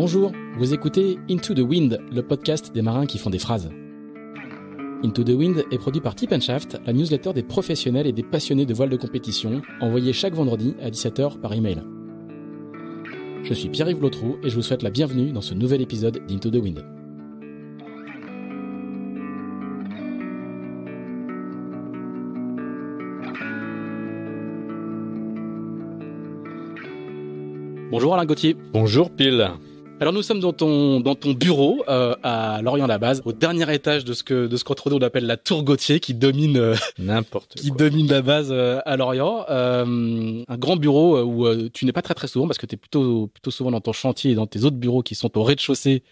Bonjour, vous écoutez Into the Wind, le podcast des marins qui font des phrases. Into the Wind est produit par Tip Shaft, la newsletter des professionnels et des passionnés de voile de compétition, envoyée chaque vendredi à 17h par email. Je suis Pierre-Yves lotrou et je vous souhaite la bienvenue dans ce nouvel épisode d'Into the Wind. Bonjour Alain Gauthier. Bonjour Pile. Alors nous sommes dans ton dans ton bureau euh, à Lorient la base, au dernier étage de ce que de ce on appelle la tour Gauthier qui domine euh, n'importe qui domine la base euh, à Lorient. un grand bureau où tu n'es pas très très souvent parce que tu es plutôt plutôt souvent dans ton chantier et dans tes autres bureaux qui sont au rez-de-chaussée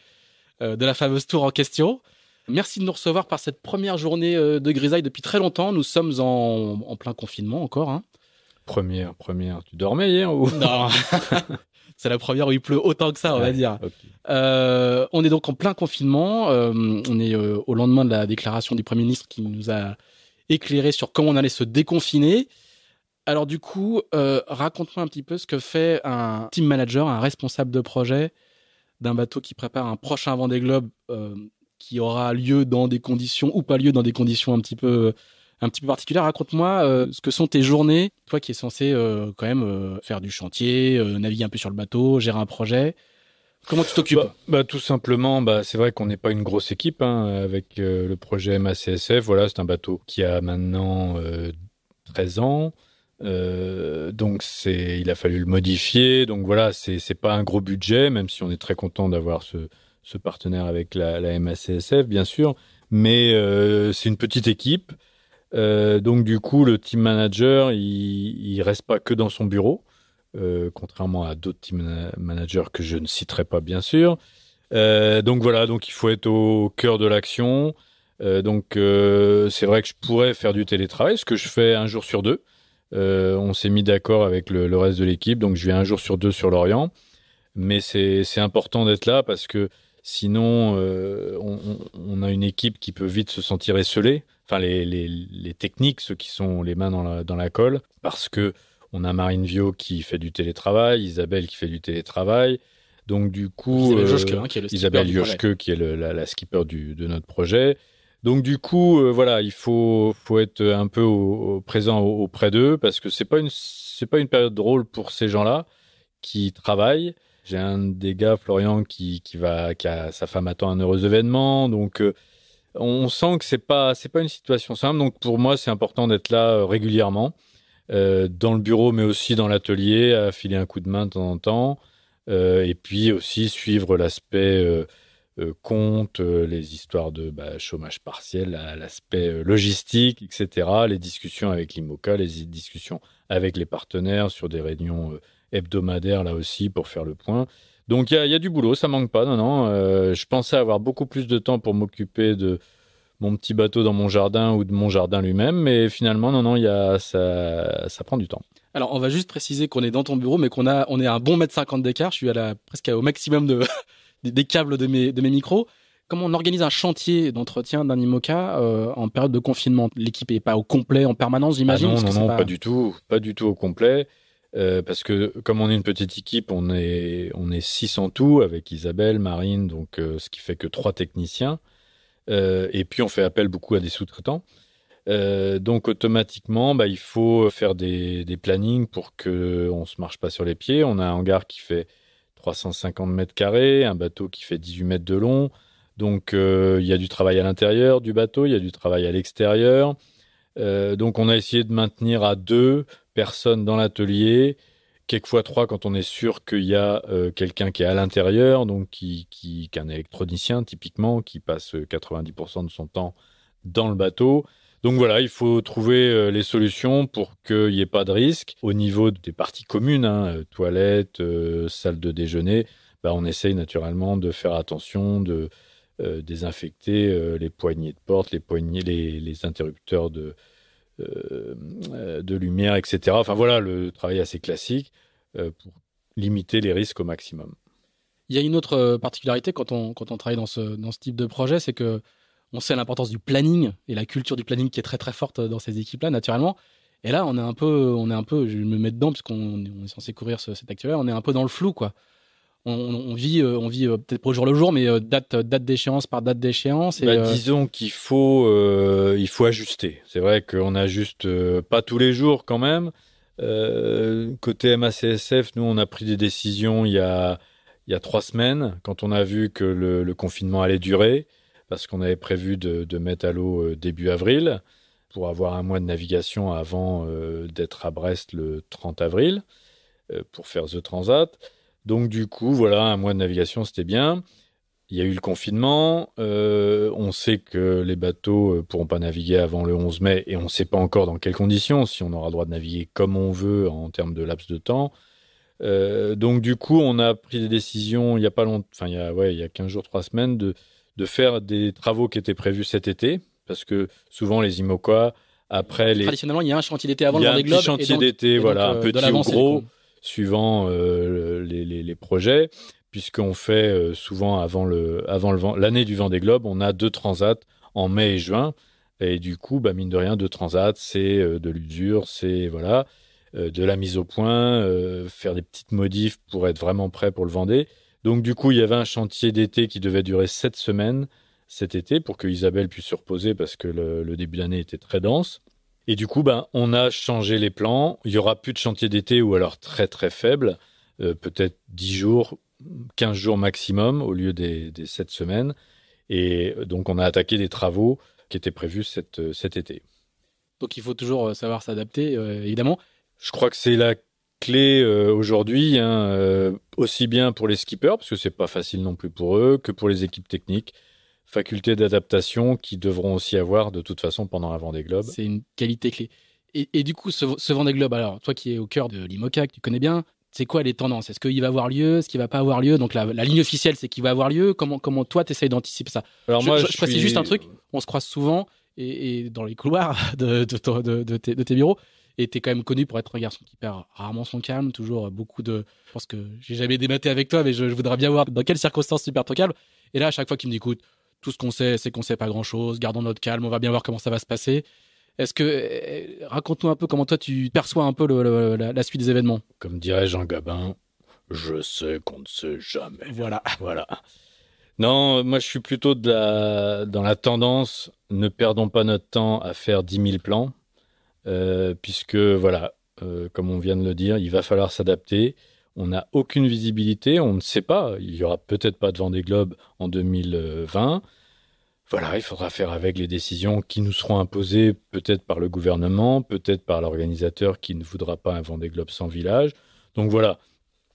de la fameuse tour en question. Merci de nous recevoir par cette première journée de grisaille depuis très longtemps. Nous sommes en, en plein confinement encore. Hein. Première, première. Tu dormais hier ou Non. C'est la première où il pleut autant que ça, on va dire. Euh, on est donc en plein confinement. Euh, on est euh, au lendemain de la déclaration du Premier ministre qui nous a éclairé sur comment on allait se déconfiner. Alors du coup, raconte-moi un petit peu ce que fait un team manager, un responsable de projet d'un bateau qui prépare un prochain des globes qui aura lieu dans des conditions ou pas lieu dans des conditions un petit peu un petit peu particulière. Raconte-moi euh, ce que sont tes journées, toi qui es censé euh, quand même euh, faire du chantier, naviguer un peu sur le bateau, gérer un projet. Comment tu t'occupes bah, bah, Tout simplement, bah, c'est vrai qu'on n'est pas une grosse équipe hein, avec le projet MACSF. Voilà, c'est un bateau qui a maintenant 13 ans. donc c'est, il a fallu le modifier. Donc voilà, c'est c'est pas un gros budget, même si on est très content d'avoir ce, partenaire avec la, MACSF, bien sûr. Mais c'est une petite équipe euh, donc du coup, le team manager, il, ne reste pas que dans son bureau, euh, contrairement à d'autres team managers que je ne citerai pas bien sûr. Euh, donc voilà, donc il faut être au cœur de l'action. donc c'est vrai que je pourrais faire du télétravail, ce que je fais un jour sur deux. on s'est mis d'accord avec le, le, reste de l'équipe, donc je vais un jour sur deux sur Lorient. Mais c'est important d'être là parce que Sinon, euh, on, a une équipe qui peut vite se sentir esselée. Enfin, les, techniques, ceux qui sont les mains dans la, colle, parce que on a Marine Vio qui fait du télétravail, Isabelle qui fait du télétravail. Donc, du coup, Isabelle euh, Joshke, hein, qui est, la, skipper du, de notre projet. Donc du coup, euh, voilà, il faut, être un peu présent auprès d'eux parce que ce pas pas une période drôle pour ces gens-là qui travaillent. J'ai un des gars, Florian, qui, qui va, qui a, sa femme attend un heureux événement, donc euh, on sent que c'est pas, c'est pas une situation simple. Donc pour moi, c'est important d'être là euh, régulièrement, euh, dans le bureau, mais aussi dans l'atelier, à filer un coup de main de temps en temps, et puis aussi suivre l'aspect compte, les histoires de bah, chômage partiel, l'aspect logistique, etc., les discussions avec l'IMOCA, les discussions avec les partenaires sur des réunions hebdomadaire là aussi pour faire le point. Donc il y, a, du boulot, ça manque pas, non, non. Euh, je pensais avoir beaucoup plus de temps pour m'occuper de mon petit bateau dans mon jardin ou de mon jardin lui-même, mais finalement, non, non, y a, ça, prend du temps. Alors, on va juste préciser qu'on est dans ton bureau, mais qu'on a, on est à un bon mètre cinquante d'écart. Je suis à la, presque au maximum des câbles de mes, de mes micros. Comment on organise un chantier d'entretien d'un IMOCA euh, en période de confinement L'équipe n'est pas au complet en permanence, j'imagine ah Non, non, pas... du tout, pas du tout au complet. Euh, parce que comme on est une petite équipe, on est on est six en tout avec Isabelle, Marine, donc euh, ce qui fait que trois techniciens. Euh, et puis on fait appel beaucoup à des sous-traitants. donc automatiquement, bah, il faut faire des, des plannings pour qu'on ne se marche pas sur les pieds. On a un hangar qui fait 350 mètres carrés, un bateau qui fait 18 mètres de long. Donc il y a du travail à l'intérieur du bateau, il y a du travail à l'extérieur. donc on a essayé de maintenir à deux Personne dans l'atelier, quelques fois trois quand on est sûr qu'il y a euh, quelqu'un qui est à l'intérieur, donc qui, qui, qu'un électronicien typiquement, qui passe 90% euh, de son temps dans le bateau. Donc voilà, il faut trouver euh, les solutions pour qu'il n'y ait pas de risque. Au niveau des parties communes, hein, toilettes, salle de déjeuner, bah on essaye naturellement de faire attention, de désinfecter les poignées de porte, les, poignées, les interrupteurs de, euh, euh, de lumière, etc. Enfin voilà, le travail assez classique euh, pour limiter les risques au maximum. Il y a une autre particularité quand on, quand on travaille dans ce, dans ce type de projet, c'est que on sait l'importance du planning et la culture du planning qui est très très forte dans ces équipes-là, naturellement. Et là, on est un peu, on est un peu, je me mets dedans puisqu'on est censé courir cette actuelle on est un peu dans le flou, quoi on, vit, euh, on vit euh, peut-être pas au jour le jour, mais euh, date, date d'échéance par date d'échéance. Bah, disons qu'il faut, il faut ajuster. C'est vrai qu'on ajuste pas tous les jours quand même. côté MACSF, nous, on a pris des décisions il y a, il y trois semaines quand on a vu que le, confinement allait durer, parce qu'on avait prévu de mettre à l'eau début avril pour avoir un mois de navigation avant d'être à Brest le 30 avril pour faire The Transat. Donc du coup, voilà, un mois de navigation, c'était bien. Il y a eu le confinement. Euh, on sait que les bateaux euh, pourront pas naviguer avant le 11 mai et on ne sait pas encore dans quelles conditions, si on aura le droit de naviguer comme on veut en termes de laps de temps. Euh, donc du coup, on a pris des décisions il y a pas longtemps, enfin il y a, ouais, il y a 15 jours, 3 semaines, de, faire des travaux qui étaient prévus cet été, parce que souvent les IMOCA, après les... Traditionnellement, il y a un chantier d'été avant le Vendée Globe. Il y a un chantier d'été, voilà, un petit ou gros suivant euh, les, projets, puisqu'on fait euh, souvent avant l'année du Vendée Globe, on a deux transats en mai et juin, et du coup, bah, mine de rien, deux transats, c'est euh, de l'usure, c'est voilà, de la mise au point, faire des petites modifs pour être vraiment prêt pour le Vendée. Donc du coup, il y avait un chantier d'été qui devait durer sept semaines cet été pour que Isabelle puisse se reposer parce que le début d'année était très dense. Et du coup, ben, on a changé les plans. Il y aura plus de chantier d'été ou alors très très faible, euh, peut-être 10 jours, 15 jours maximum au lieu des, des 7 semaines. Et donc, on a attaqué des travaux qui étaient prévus cet, cet été. Donc, il faut toujours euh, savoir s'adapter, euh, évidemment. Je crois que c'est la clé aujourd'hui, hein, aussi bien pour les skippers, parce que c'est pas facile non plus pour eux, que pour les équipes techniques facultés d'adaptation qui devront aussi avoir de toute façon pendant un Vendée Globe. C'est une qualité clé. Et, du coup, ce, Vendée Globe, alors toi qui es au cœur de l'IMOCA, que tu connais bien, c'est quoi les tendances Est-ce qu'il va avoir lieu Est-ce qu'il va pas avoir lieu Donc la, ligne officielle, c'est qu'il va avoir lieu. Comment, comment toi, tu essaies d'anticiper ça alors moi, je, je, précise juste un truc, on se croise souvent et, dans les couloirs de, de, tes, bureaux et tu es quand même connu pour être un garçon qui perd rarement son calme, toujours beaucoup de. Je pense que j'ai jamais débatté avec toi, mais je, je voudrais bien voir dans quelles circonstances tu perds ton calme. Et là, à chaque fois qu'il me dit, écoute, tout ce qu'on sait, c'est qu'on sait pas grand-chose. Gardons notre calme. On va bien voir comment ça va se passer. Est-ce que eh, raconte-nous un peu comment toi tu perçois un peu la, suite des événements Comme dirait Jean Gabin, je sais qu'on ne sait jamais. Voilà. Voilà. Non, moi je suis plutôt de dans la tendance ne perdons pas notre temps à faire 10 000 plans, euh, puisque voilà, euh, comme on vient de le dire, il va falloir s'adapter. On n'a aucune visibilité, on ne sait pas. Il y aura peut-être pas de Vendée Globe en 2020. Voilà, il faudra faire avec les décisions qui nous seront imposées peut-être par le gouvernement, peut-être par l'organisateur qui ne voudra pas un Vendée Globe sans village. Donc voilà,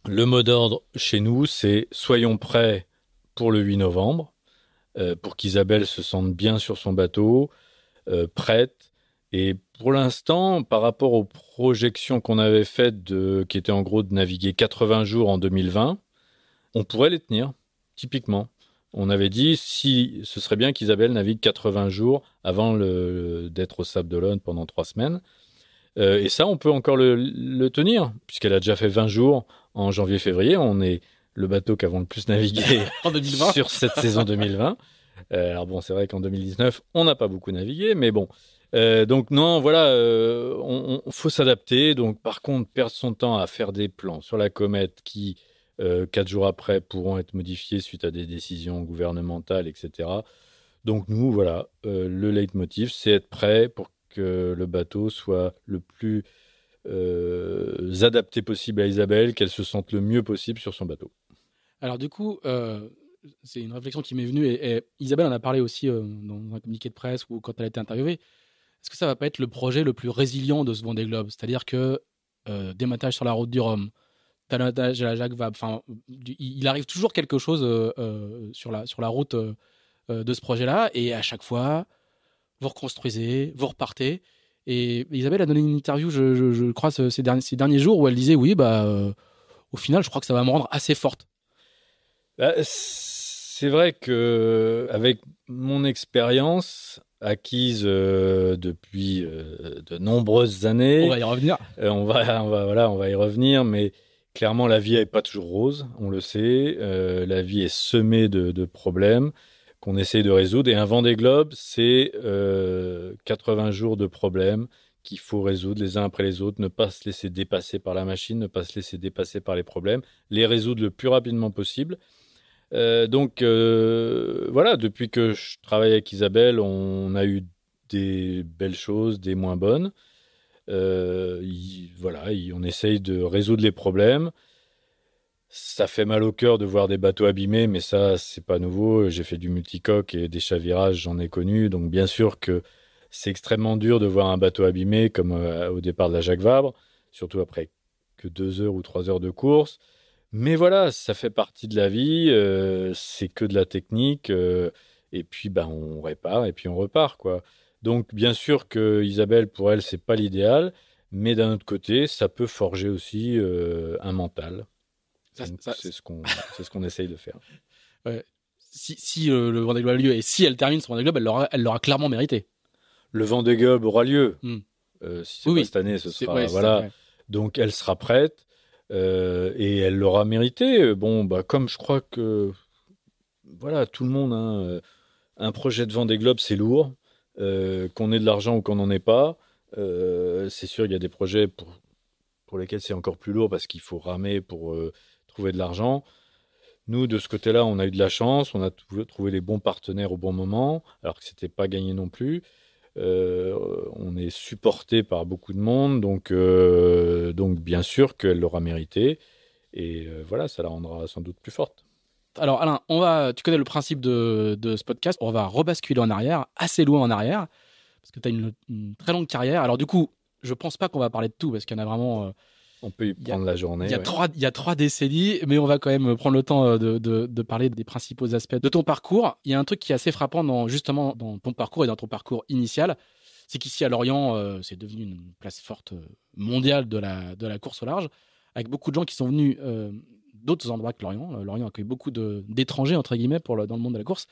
le mot d'ordre chez nous, c'est soyons prêts pour le 8 novembre, euh, pour qu'Isabelle se sente bien sur son bateau, euh, prête. Et pour l'instant, par rapport aux projections qu'on avait faites, qui étaient en gros de naviguer 80 jours en 2020, on pourrait les tenir, typiquement on avait dit si ce serait bien qu'Isabelle navigue 80 jours avant d'être au Sable d'Olonne pendant trois semaines. Euh, et ça, on peut encore le, tenir, puisqu'elle a déjà fait 20 jours en janvier-février. On est le bateau qu'avons le plus navigué sur cette saison 2020. Euh, alors bon, c'est vrai qu'en 2019, on n'a pas beaucoup navigué, mais bon. Euh, donc non, voilà, on, faut s'adapter. Donc par contre, perdre son temps à faire des plans sur la comète qui euh, quatre jours après pourront être modifiés suite à des décisions gouvernementales, etc. Donc nous, voilà, euh, le leitmotiv, c'est être prêt pour que le bateau soit le plus euh, adapté possible à Isabelle, qu'elle se sente le mieux possible sur son bateau. Alors du coup, c'est une réflexion qui m'est venue et, Isabelle en a parlé aussi dans un communiqué de presse ou quand elle a été interviewée. Est-ce que ça va pas être le projet le plus résilient de ce Vendée Globe C'est-à-dire que dématage sur la route du Rhum, Jacques va, enfin, il arrive toujours quelque chose euh, euh, sur la sur la route euh, de ce projet-là, et à chaque fois, vous reconstruisez, vous repartez. Et Isabelle a donné une interview, je, crois, ces derniers, ces derniers, jours, où elle disait oui, bah, au final, je crois que ça va me rendre assez forte. Bah, c'est vrai que avec mon expérience acquise depuis de nombreuses années, on va y revenir. on va, on va, voilà, on va y revenir, mais Clairement, la vie n'est pas toujours rose, on le sait. Euh, la vie est semée de, problèmes qu'on essaie de résoudre. Et un des Globe, c'est 80 euh, jours de problèmes qu'il faut résoudre les uns après les autres, ne pas se laisser dépasser par la machine, ne pas se laisser dépasser par les problèmes, les résoudre le plus rapidement possible. Euh, donc voilà, depuis que je travaille avec Isabelle, on a eu des belles choses, des moins bonnes. Euh, voilà, on essaye de résoudre les problèmes. Ça fait mal au cœur de voir des bateaux abîmés, mais ça, c'est pas nouveau. J'ai fait du multicoque et des chavirages, j'en ai connu. Donc, bien sûr que c'est extrêmement dur de voir un bateau abîmé comme euh, au départ de la Jacques Vabre, surtout après que deux heures ou trois heures de course. Mais voilà, ça fait partie de la vie, euh, c'est que de la technique. et puis, bah, on répare et puis on repart, quoi. Donc, bien sûr que Isabelle, pour elle, c'est pas l'idéal, mais d'un autre côté, ça peut forger aussi euh, un mental. c'est ce qu'on ce qu'on essaye de faire. Si, euh, le Vendée Globe a lieu et si elle termine son Vendée Globe, elle l'aura clairement mérité. Le Vendée Globe aura lieu. Hmm. Euh, si c'est cette année, ce sera voilà. Donc elle sera prête et elle l'aura mérité. Bon, bah comme je crois que voilà tout le monde, hein, un projet de Vendée Globe, c'est lourd. Euh, qu'on ait de l'argent ou qu'on n'en ait pas, euh, c'est sûr, il y a des projets pour, pour lesquels c'est encore plus lourd parce qu'il faut ramer pour euh, trouver de l'argent. Nous, de ce côté-là, on a eu de la chance, on a trouvé les bons partenaires au bon moment, alors que ce n'était pas gagné non plus. on est supporté par beaucoup de monde, donc, donc bien sûr qu'elle l'aura mérité. Et voilà, ça la rendra sans doute plus forte. Alors Alain, on va, tu connais le principe de, de ce podcast, on va rebasculer en arrière, assez loin en arrière, parce que tu as une, très longue carrière. Alors du coup, je pense pas qu'on va parler de tout, parce qu'il y en a vraiment... Euh, on peut y prendre la journée. Il y, a trois, y trois décennies, mais on va quand même prendre le temps euh, de, parler des principaux aspects de ton parcours. Il y a un truc qui est assez frappant dans, justement dans ton parcours et dans ton parcours initial, c'est qu'ici à Lorient, euh, c'est devenu une place forte mondiale de la, de la course au large, avec beaucoup de gens qui sont venus d'autres endroits que Lorient. Euh, Lorient accueille beaucoup d'étrangers, entre guillemets, pour dans le monde de la course.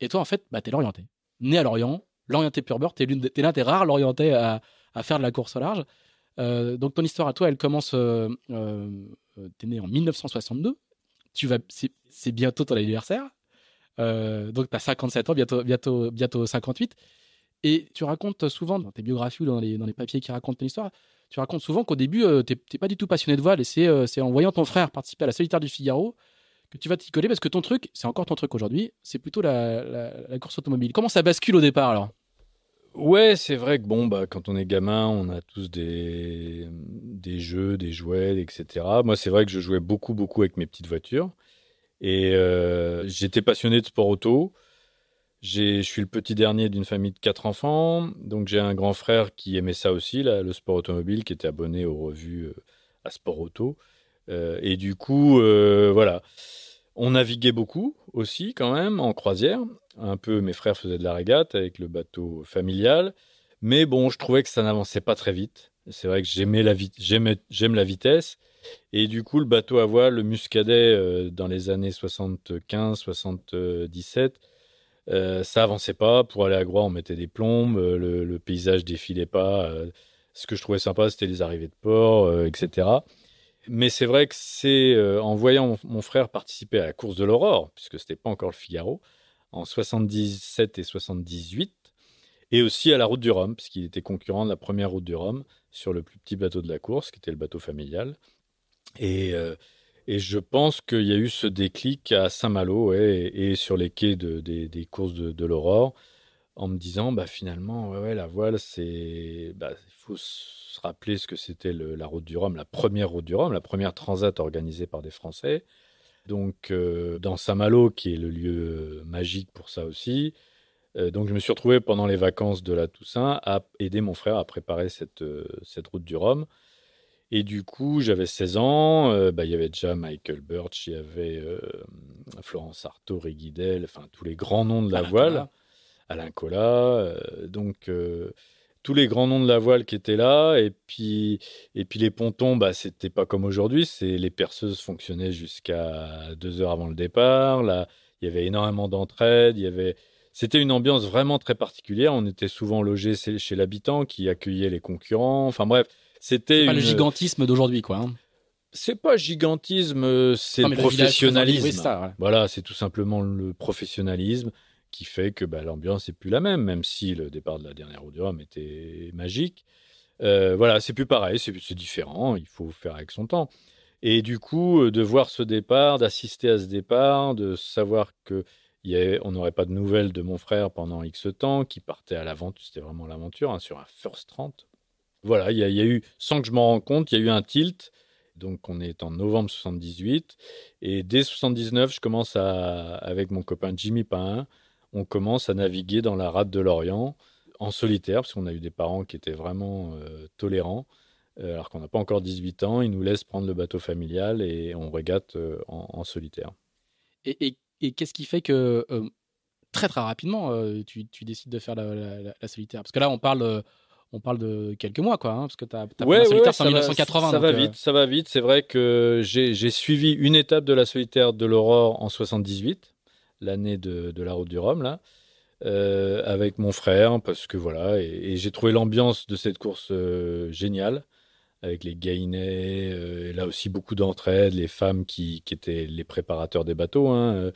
Et toi, en fait, bah, es l'orienté. Né à Lorient, l'orienté pur beurre, es l'un des rares l'orienté à, à, faire de la course au large. Euh, donc ton histoire à toi, elle commence. Euh, es euh, t'es né en 1962. Tu vas, c'est bientôt ton anniversaire. donc as 57 ans, bientôt, bientôt, bientôt 58. Et tu racontes souvent dans tes biographies ou dans les, dans les papiers qui racontent ton histoire, tu racontes souvent qu'au début, euh, t'es tu n'es pas du tout passionné de voile et euh, c'est en voyant ton frère participer à la solitaire du Figaro que tu vas t'y coller parce que ton truc, c'est encore ton truc aujourd'hui, c'est plutôt la, course automobile. Comment ça bascule au départ alors Ouais, c'est vrai que bon, bah, quand on est gamin, on a tous des, jeux, des jouets, etc. Moi, c'est vrai que je jouais beaucoup, beaucoup avec mes petites voitures. Et euh, j'étais passionné de sport auto je suis le petit dernier d'une famille de quatre enfants, donc j'ai un grand frère qui aimait ça aussi, le sport automobile, qui était abonné aux revues euh, à Sport Auto. Euh, et du coup, euh, voilà. On naviguait beaucoup aussi, quand même, en croisière. Un peu, mes frères faisaient de la régate avec le bateau familial. Mais bon, je trouvais que ça n'avançait pas très vite. C'est vrai que j'aimais la, j'aime la vitesse. Et du coup, le bateau à voile, le Muscadet, dans les années 75-77, euh, ça avançait pas. Pour aller à Groix, on mettait des plombes. Euh, le, paysage défilait pas. Euh. ce que je trouvais sympa, c'était les arrivées de port, etc. Mais c'est vrai que c'est en voyant mon, frère participer à la course de l'aurore, puisque ce c'était pas encore le Figaro, en 77 et 78, et aussi à la route du Rhum, puisqu'il était concurrent de la première route du Rhum sur le plus petit bateau de la course, qui était le bateau familial. Et et je pense qu'il y a eu ce déclic à Saint-Malo et, sur les quais des, courses de, l'Aurore en me disant bah finalement la voile c'est bah, il faut se rappeler ce que c'était la route du Rhum la première route du Rhum la première transat organisée par des Français donc euh, dans Saint-Malo qui est le lieu euh, magique pour ça aussi euh, donc je me suis retrouvé pendant les vacances de la Toussaint à aider mon frère à préparer cette, cette route du Rhum et du coup, j'avais 16 ans, euh, bah, il y avait déjà Michael Birch, il y avait euh, Florence Artaud, Reguidel, enfin tous les grands noms de la voile, Alain Colas, euh, donc tous les grands noms de la voile qui étaient là. Et puis, et puis les pontons, bah, c'était pas comme aujourd'hui, c'est les perceuses fonctionnaient jusqu'à deux heures avant le départ. Là, il y avait énormément d'entraide, il y avait. C'était une ambiance vraiment très particulière. On était souvent logés chez l'habitant qui accueillait les concurrents. Enfin bref, c'était pas le gigantisme d'aujourd'hui, quoi. Hein. C'est pas gigantisme, c'est professionnalisme. Voilà, c'est tout simplement le professionnalisme qui fait que bah, l'ambiance est plus la même, même si le départ de la dernière Audium était magique. Euh, voilà, c'est plus pareil, c'est différent, il faut faire avec son temps. Et du coup, euh, de voir ce départ, d'assister à ce départ, de savoir que on n'aurait pas de nouvelles de mon frère pendant X temps, qui partait à l'aventure, c'était vraiment l'aventure, hein, sur un First 30, voilà, il y, a eu, sans que je m'en rende compte, il y a eu un tilt. Donc, on est en novembre 78. Et dès 79, je commence à, avec mon copain Jimmy Pain, on commence à naviguer dans la rade de l'Orient en solitaire, parce qu'on a eu des parents qui étaient vraiment euh, tolérants. Euh, alors qu'on n'a pas encore 18 ans, ils nous laissent prendre le bateau familial et on régate euh, en, solitaire. Et, qu'est-ce qui fait que très très rapidement tu, décides de faire la solitaire Parce que là, on parle on parle de quelques mois, quoi, hein, parce que tu as, as la solitaire en 1980. ça, va euh, vite, ça va vite. C'est vrai que j'ai suivi une étape de la solitaire de l'Aurore en 78, l'année de, la route du Rhum, là, euh, avec mon frère, parce que voilà, et, j'ai trouvé l'ambiance de cette course euh, géniale, avec les gainés, là aussi beaucoup d'entraide, les femmes qui, étaient les préparateurs des bateaux, hein,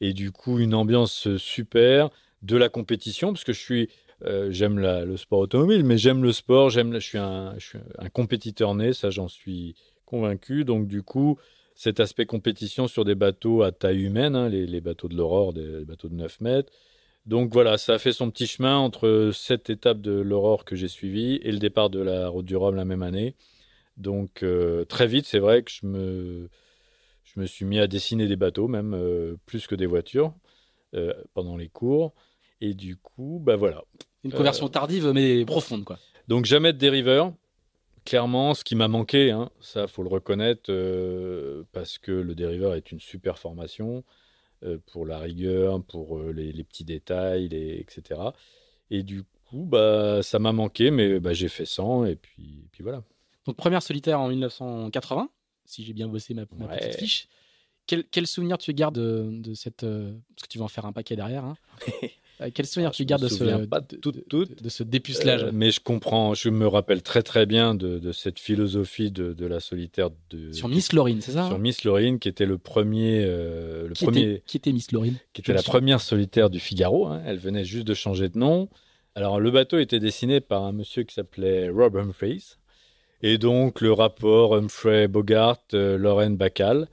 et du coup, une ambiance super de la compétition, parce que je suis euh, j'aime le sport automobile, mais j'aime le sport, j'aime, je suis un, compétiteur né, ça j'en suis convaincu. Donc du coup, cet aspect compétition sur des bateaux à taille humaine, hein, les, bateaux de l'aurore, des bateaux de 9 mètres. Donc voilà, ça a fait son petit chemin entre cette étape de l'aurore que j'ai suivie et le départ de la Route du Rhum la même année. Donc euh, très vite, c'est vrai que je me, je me suis mis à dessiner des bateaux, même euh, plus que des voitures, pendant les cours. Et du coup, bah voilà. Une conversion euh, tardive mais profonde, quoi. Donc jamais de dériveur. Clairement, ce qui m'a manqué, hein, ça faut le reconnaître, euh, parce que le dériveur est une super formation euh, pour la rigueur, pour les, petits détails, etc. Et du coup, bah, ça m'a manqué, mais bah, j'ai fait 100 et puis, puis voilà. Donc première solitaire en 1980, si j'ai bien bossé ma, petite fiche. Quel, souvenir tu gardes de, de cette... parce que tu vas en faire un paquet derrière. Hein. Euh, quel souvenir ah, tu gardes de ce, de, ce dépucelage euh, Mais je comprends, je me rappelle très très bien de, cette philosophie de, la solitaire. De, sur Miss Laurine, c'est ça Sur hein Miss Laurine, qui était le premier. Euh, le premier qui était Miss Qui était la première solitaire du Figaro. Hein. elle venait juste de changer de nom. Alors, le bateau était dessiné par un monsieur qui s'appelait Rob Humphreys. Et donc, le rapport Humphrey-Bogart, lorraine Lauren Bacall.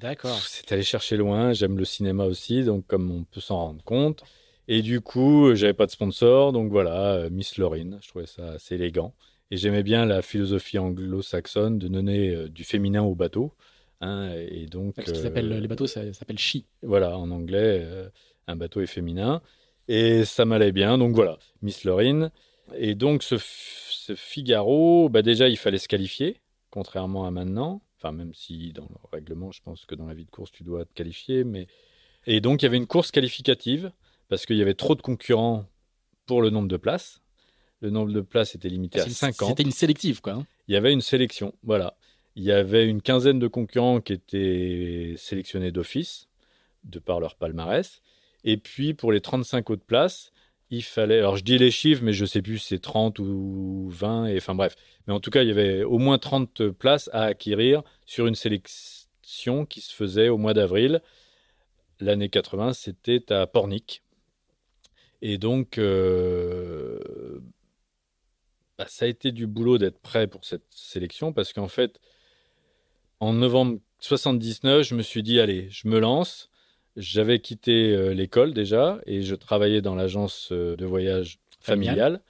D'accord. C'est allé chercher loin. J'aime le cinéma aussi, donc comme on peut s'en rendre compte. Et du coup, euh, j'avais pas de sponsor, donc voilà, euh, Miss Lorraine, je trouvais ça assez élégant. Et j'aimais bien la philosophie anglo-saxonne de donner euh, du féminin au bateau. Hein, et donc, Parce qu'ils les bateaux, ça, s'appelle chi. Voilà, en anglais, un bateau est féminin. Et ça m'allait bien, donc voilà, Miss Lorraine. Et donc, ce, ce Figaro, bah déjà, il fallait se qualifier, contrairement à maintenant. Enfin, même si dans le règlement, je pense que dans la vie de course, tu dois te qualifier. Mais... Et donc, il y avait une course qualificative parce qu'il y avait trop de concurrents pour le nombre de places. Le nombre de places était limité ah, à 50. C'était une sélective, quoi. Hein. Il y avait une sélection, voilà. Il y avait une quinzaine de concurrents qui étaient sélectionnés d'office, de par leur palmarès. Et puis, pour les 35 autres places, il fallait. Alors, je dis les chiffres, mais je ne sais plus si c'est 30 ou 20, et enfin bref. Mais en tout cas, il y avait au moins 30 places à acquérir sur une sélection qui se faisait au mois d'avril. L'année 80, c'était à Pornic, et donc, euh, bah, ça a été du boulot d'être prêt pour cette sélection parce qu'en fait, en novembre 79, je me suis dit, allez, je me lance. J'avais quitté euh, l'école déjà et je travaillais dans l'agence euh, de voyage familiale.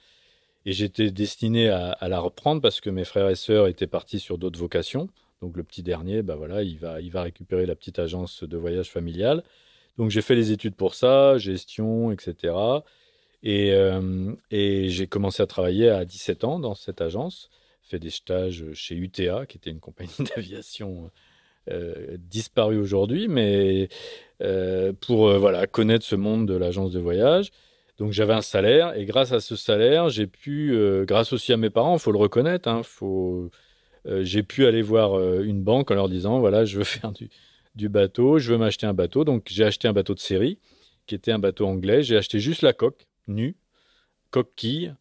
Et j'étais destiné à, la reprendre parce que mes frères et sœurs étaient partis sur d'autres vocations. Donc le petit dernier, bah voilà, il va, il va récupérer la petite agence de voyage familiale. Donc j'ai fait les études pour ça, gestion, etc. Et, euh, et j'ai commencé à travailler à 17 ans dans cette agence, fait des stages chez UTA, qui était une compagnie d'aviation euh, disparue aujourd'hui, mais euh, pour voilà connaître ce monde de l'agence de voyage. Donc j'avais un salaire et grâce à ce salaire, j'ai pu, grâce aussi à mes parents, il faut le reconnaître, hein, faut, j'ai pu aller voir une banque en leur disant voilà, je veux faire du, du bateau, je veux m'acheter un bateau. Donc j'ai acheté un bateau de série, qui était un bateau anglais. J'ai acheté juste la coque, nue, coquille,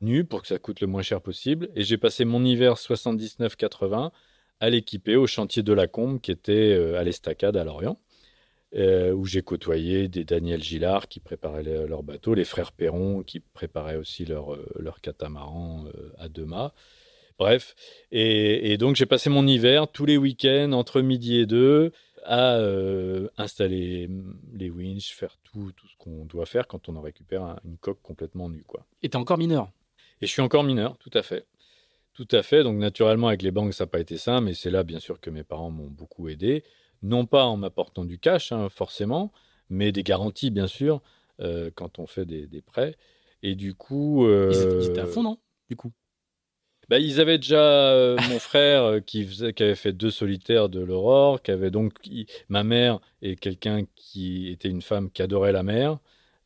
nue, pour que ça coûte le moins cher possible. Et j'ai passé mon hiver 79-80 à l'équiper au chantier de la Combe, qui était euh, à l'Estacade à Lorient, euh, où j'ai côtoyé des Daniel Gillard qui préparaient leur bateau, les frères Perron qui préparaient aussi leur, euh, leur catamaran à deux mâts. Bref, et donc j'ai passé mon hiver tous les week-ends entre midi et deux à euh, installer les winches, faire tout, tout ce qu'on doit faire quand on en récupère une coque complètement nue. Quoi. Et tu es encore mineur Et je suis encore mineur, tout à fait. Tout à fait. Donc, naturellement, avec les banques, ça n'a pas été ça, mais c'est là, bien sûr, que mes parents m'ont beaucoup aidé. Non pas en m'apportant du cash, hein, forcément, mais des garanties, bien sûr, euh, quand on fait des, prêts. Et du coup. Euh... Ils étaient à fond, non Du coup bah, ils avaient déjà euh, mon frère euh, qui, avait fait deux solitaires de l'aurore, qui donc ma mère et quelqu'un qui était une femme qui adorait la mer,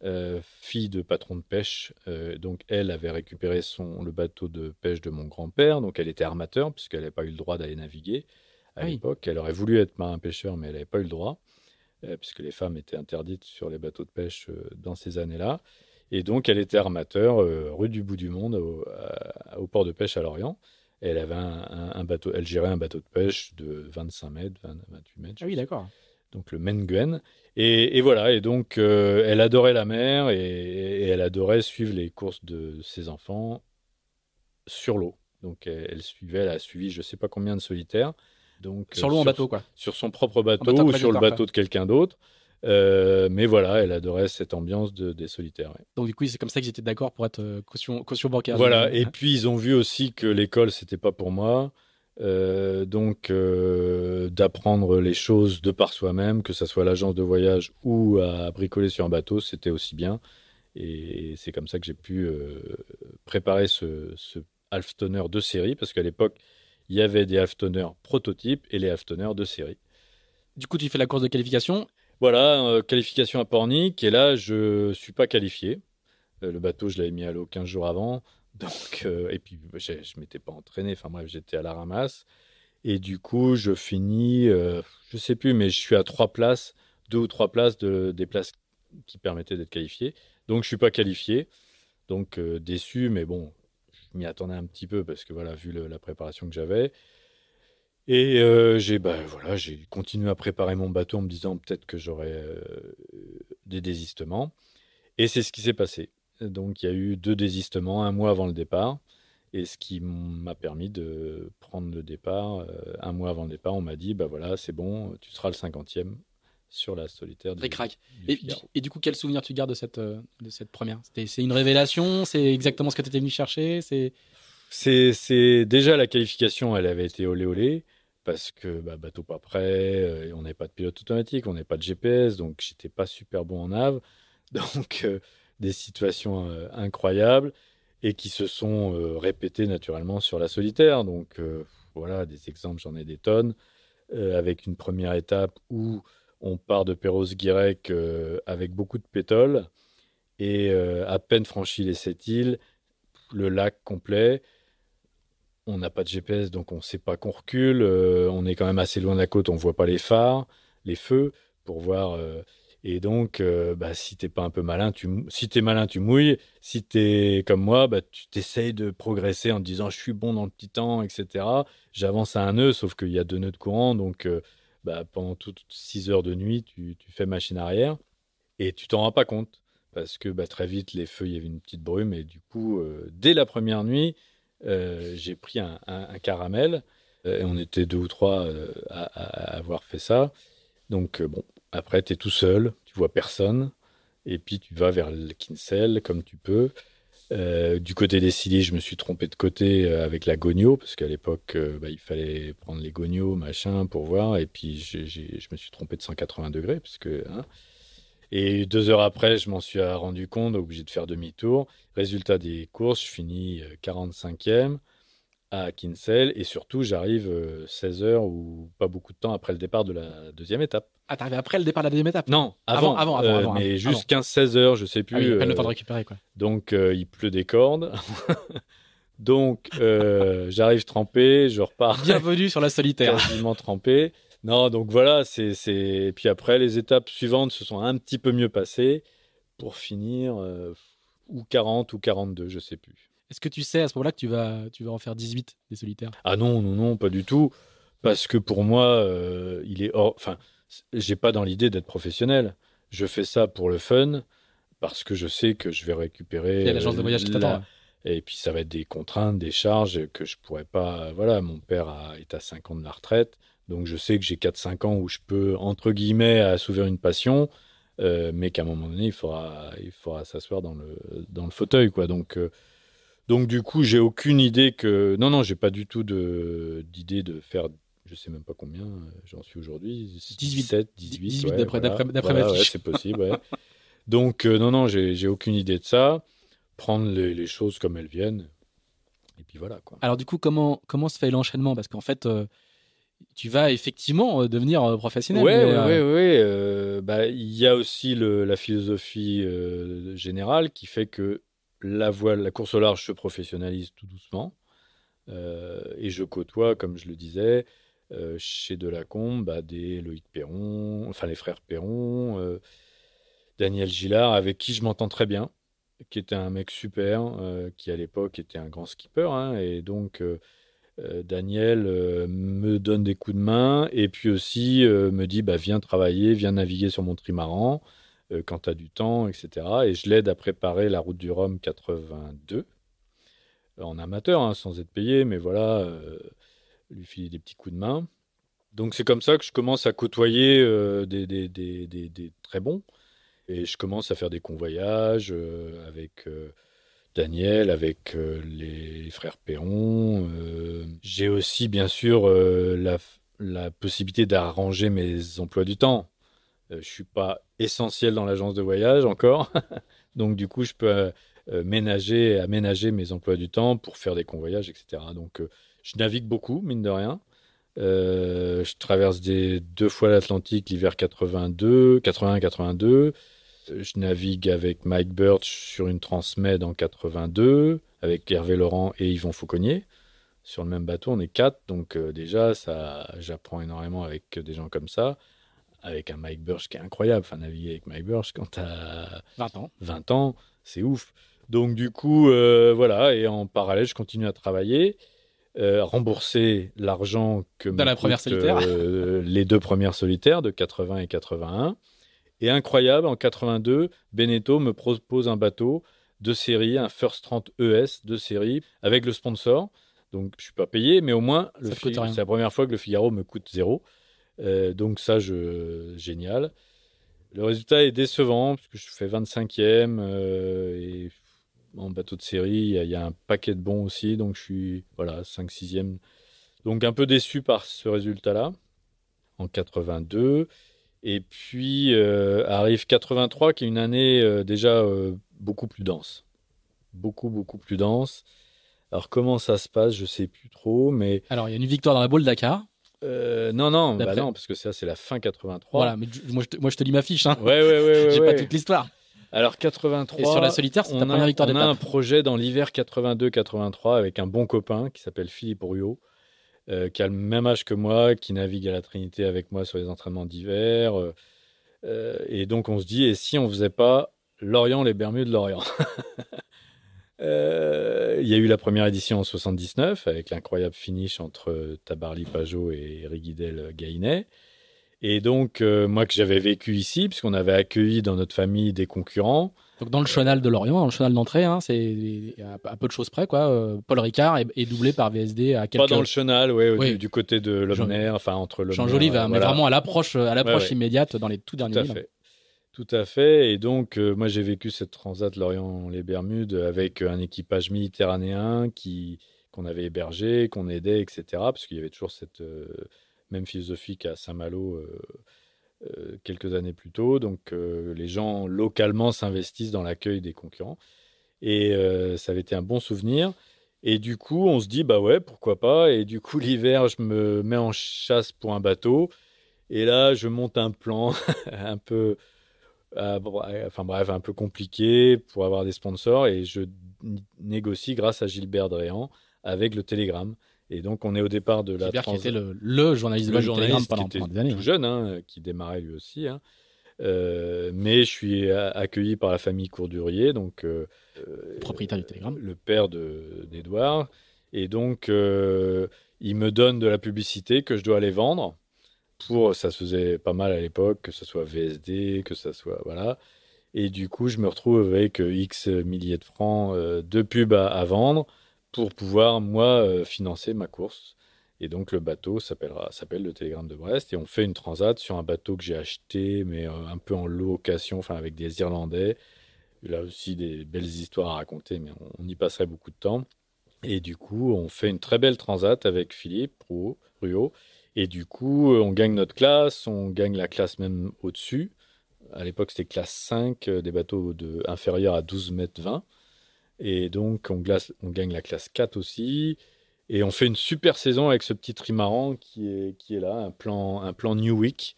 euh, fille de patron de pêche. donc elle avait récupéré son, le bateau de pêche de mon grand-père, donc elle était armateur puisqu'elle n'avait pas eu le droit d'aller naviguer à l'époque. Elle aurait voulu être marin pêcheur, mais elle n'avait pas eu le droit puisque les femmes étaient interdites sur les bateaux de pêche dans ces années-là. Et donc, elle était armateur euh, rue du bout du monde au, port de pêche à Lorient. elle avait un, bateau, elle gérait un bateau de pêche de 25 mètres, 28 mètres. Ah oui, d'accord. Donc le Menguen. Et, voilà. Et donc, euh, elle adorait la mer et, elle adorait suivre les courses de ses enfants sur l'eau. Donc, elle, suivait, elle a suivi, je ne sais pas combien de solitaires. Donc sur l'eau en euh, bateau, quoi. Sur son propre bateau, ou sur le bateau de quelqu'un d'autre. Euh, mais voilà, elle adorait cette ambiance de, des solitaires. Donc du coup, c'est comme ça qu'ils étaient d'accord pour être euh, caution, caution bancaire. Voilà, et puis ils ont vu aussi que l'école, c'était pas pour moi. Euh, donc d'apprendre les choses de par soi-même, que ce soit à l'agence de voyage ou à bricoler sur un bateau, c'était aussi bien. Et c'est comme ça que j'ai pu préparer ce, ce halftoner de série, parce qu'à l'époque, il y avait des halftoners prototypes et les halftoners de série. Du coup, tu fais la course de qualification voilà, euh, qualification à Pornic. Et là, je suis pas qualifié. Euh, le bateau, je l'avais mis à l'eau 15 jours avant. Donc, euh, et puis, je ne m'étais pas entraîné. Enfin bref, j'étais à la ramasse. Et du coup, je finis, je ne sais plus, mais je suis à trois places, deux ou trois places de, des places qui permettaient d'être qualifié. Donc, je ne suis pas qualifié. Donc, déçu, mais bon, je m'y attendais un petit peu parce que voilà, vu la préparation que j'avais. Et euh, j'ai bah, voilà, continué à préparer mon bateau en me disant peut-être que j'aurais euh, des désistements. Et c'est ce qui s'est passé. Donc il y a eu deux désistements un mois avant le départ. Et ce qui m'a permis de prendre le départ, euh, un mois avant le départ, on m'a dit bah voilà, c'est bon, tu seras le 50e sur la solitaire. et, du coup, quel souvenir tu gardes de cette, de cette première C'est une révélation C'est exactement ce que tu étais venu chercher C'est déjà la qualification, elle avait été olé olé parce que bah, bateau pas prêt, euh, on n'est pas de pilote automatique, on n'est pas de GPS, donc j'étais pas super bon en AVE, Donc euh, des situations euh, incroyables et qui se sont répétées naturellement sur la solitaire. Donc voilà, des exemples, j'en ai des tonnes. avec une première étape où on part de Perros-Guirec avec beaucoup de pétole et à peine franchi les sept îles, le lac complet on n'a pas de GPS, donc on ne sait pas qu'on recule. Euh, on est quand même assez loin de la côte, on ne voit pas les phares, les feux, pour voir. Euh, et donc, euh, bah, si t'es pas un peu malin, tu si malin, tu mouilles. Si t'es comme moi, bah, tu t'essayes de progresser en te disant je suis bon dans le petit temps, etc. J'avance à un nœud, sauf qu'il y a deux nœuds de courant, donc bah, pendant toutes six heures de nuit, tu, fais machine arrière et tu t'en rends pas compte parce que bah, très vite les feux, il y avait une petite brume et du coup, dès la première nuit, euh, j'ai pris un, caramel. Euh, et on était deux ou trois euh, à, avoir fait ça. Donc, bon, après, tu es tout seul, tu vois personne. Et puis, tu vas vers le Kinsel comme tu peux. du côté des cili, je me suis trompé de côté avec la Gogno, parce qu'à l'époque, bah, il fallait prendre les Gogno, machin, pour voir. Et puis, je, me suis trompé de 180 degrés, parce que. Hein, et deux heures après, je m'en suis rendu compte, obligé de faire demi-tour. Résultat des courses, je finis 45e euh, à Kinsale et surtout j'arrive 16 euh, heures ou pas beaucoup de temps après le départ de la deuxième étape. Ah, t'arrives après le départ de la deuxième étape Non, avant. Avant, avant, euh, Mais juste 15-16 heures, je sais plus. Ah oui, temps de récupérer, quoi. Donc, il pleut des cordes. donc, j'arrive trempé, je repars. Bienvenue sur la solitaire. Quasiment trempé. Non, donc voilà, c'est, c'est... Puis après, les étapes suivantes se sont un petit peu mieux passées pour finir euh, ou 40 ou 42, je sais plus. Est-ce que tu sais à ce moment-là que tu vas, tu vas en faire 18 des solitaires Ah non, non, non, pas du tout. Parce que pour moi, euh, il est hors... Enfin, j'ai pas dans l'idée d'être professionnel. Je fais ça pour le fun, parce que je sais que je vais récupérer. Il y a l'agence de voyage qui t'attend. Et puis ça va être des contraintes, des charges que je pourrais pas. Voilà, mon père est à 5 ans de la retraite. Donc je sais que j'ai 4-5 ans où je peux, entre guillemets, assouvir une passion, euh, mais qu'à un moment donné, il faudra, il faudra s'asseoir dans le, dans le fauteuil. quoi. Donc, euh, donc du coup, j'ai aucune idée que... Non, non, j'ai pas du tout d'idée de, faire... Je sais même pas combien euh, j'en suis aujourd'hui. 18. 17, 18. 18 d'après ma fiche. c'est possible, ouais. Donc, non, non, non, j'ai aucune idée de ça. Prendre les, les, choses comme elles viennent. Et puis voilà, quoi. Alors du coup, comment, comment se fait l'enchaînement Parce qu'en fait tu vas effectivement euh, devenir euh, professionnel. Oui, oui, oui. il y a aussi la philosophie euh, générale qui fait que la voile, la course au large se professionnalise tout doucement. et je côtoie, comme je le disais, chez Delacombe, bah, des Loïc Perron, enfin les frères Perron, Daniel Gillard, avec qui je m'entends très bien, qui était un mec super, qui à l'époque était un grand skipper. Hein, et donc euh, Daniel euh, me donne des coups de main et puis aussi euh, me dit bah, viens travailler, viens naviguer sur mon trimaran quand tu as du temps, etc. Et je l'aide à préparer la route du Rhum 82 en amateur, hein, sans être payé, mais voilà, lui filer des petits coups de main. Donc c'est comme ça que je commence à côtoyer des, des, très bons. Et je commence à faire des convoyages avec Daniel, avec euh, les frères Perron. Euh, j'ai aussi, bien sûr, euh, la, possibilité d'arranger mes emplois du temps. je suis pas essentiel dans l'agence de voyage encore. Donc, du coup, je peux ménager, aménager mes emplois du temps pour faire des convoyages, etc. Donc, je navigue beaucoup, mine de rien. je traverse des, deux fois l'Atlantique l'hiver 82, 81-82 je navigue avec Mike Birch sur une Transmed en 82, avec Hervé Laurent et Yvon Fauconnier. Sur le même bateau, on est quatre, donc euh, déjà, ça, j'apprends énormément avec des gens comme ça, avec un Mike Birch qui est incroyable. Enfin, naviguer avec Mike Birch quand t'as 20 ans, 20 ans c'est ouf. Donc, du coup, euh, voilà, et en parallèle, je continue à travailler. Euh, rembourser l'argent que la première les deux premières solitaires de 80 et 81 et incroyable, en 82, Beneteau me propose un bateau de série, un First 30 ES de série, avec le sponsor. Donc, je suis pas payé, mais au moins, c'est la première fois que le Figaro me coûte zéro. Euh, donc, ça, je... génial. Le résultat est décevant, puisque je fais 25e euh, et en bateau de série, il y, a un paquet de bons aussi, donc je suis voilà, 5-6e. Donc un peu déçu par ce résultat-là en 82. Et puis euh, arrive 83, qui est une année euh, déjà euh, beaucoup plus dense. Beaucoup, beaucoup plus dense. Alors comment ça se passe, je sais plus trop, mais... Alors il y a une victoire dans la boule Dakar. non, non, bah non, parce que ça, c'est la fin 83. Voilà, mais moi, je te, lis ma fiche. Hein. Ouais, ouais, ouais. J'ai pas toute l'histoire. Alors, 83. Et sur la solitaire, c'est ta première victoire On a un projet dans l'hiver 82-83 avec un bon copain qui s'appelle Philippe Rio euh, qui a le même âge que moi, qui navigue à la Trinité avec moi sur les entraînements d'hiver. Euh, euh, et donc on se dit, et si on ne faisait pas l'Orient, les Bermudes, de l'Orient Il y a eu la première édition en 79 avec l'incroyable finish entre Tabarly Pajot et Riguidel Gainet. Et donc, moi que j'avais vécu ici, puisqu'on avait accueilli dans notre famille des concurrents, donc dans le chenal de Lorient, dans le chenal d'entrée, hein, c'est à peu de choses près quoi. Euh, Paul Ricard est, doublé par VSD à quelques. Pas dans le chenal, oui, du, côté de Lomner, enfin entre Lomner. Jean Joly va, vraiment à l'approche, à l'approche immédiate dans les tout derniers. Tout fait. Tout à fait. Et donc euh, moi j'ai vécu cette transat Lorient-les Bermudes avec un équipage méditerranéen qui qu'on avait hébergé, qu'on aidait, etc. Parce qu'il y avait toujours cette euh, même philosophie qu'à Saint-Malo. Euh, quelques années plus tôt. Donc, euh, les gens localement s'investissent dans l'accueil des concurrents. Et euh, ça avait été un bon souvenir. Et du coup, on se dit, bah ouais, pourquoi pas. Et du coup, l'hiver, je me mets en chasse pour un bateau. Et là, je monte un plan un peu. enfin bref, un peu compliqué pour avoir des sponsors. Et je négocie grâce à Gilbert Dréan avec le Télégramme, et donc, on est au départ de la. Trans... qui était le, journaliste de journaliste pendant, qui était Tout hein. jeune, hein, qui démarrait lui aussi. Hein. Euh, mais je suis accueilli par la famille Courdurier, donc euh, euh, propriétaire du Télégramme, le père d'Edouard, et donc il me donne de la publicité que je dois aller vendre. Pour ça se faisait pas mal à l'époque, que ce soit VSD, que ce soit voilà. Et du coup, je me retrouve avec X milliers de francs de pubs à vendre pour pouvoir, moi, euh, financer ma course. Et donc, le bateau s'appelle le Télégramme de Brest. Et on fait une transat sur un bateau que j'ai acheté, mais euh, un peu en location, enfin, avec des Irlandais. a aussi, des belles histoires à raconter, mais on, y passerait beaucoup de temps. Et du coup, on fait une très belle transat avec Philippe Ruot. Et du coup, euh, on gagne notre classe, on gagne la classe même au-dessus. À l'époque, c'était classe 5, des bateaux de, inférieurs à 12 mètres 20. Et donc, on, gagne la classe 4 aussi. Et on fait une super saison avec ce petit trimaran qui est, qui est là, un plan, un plan New Week.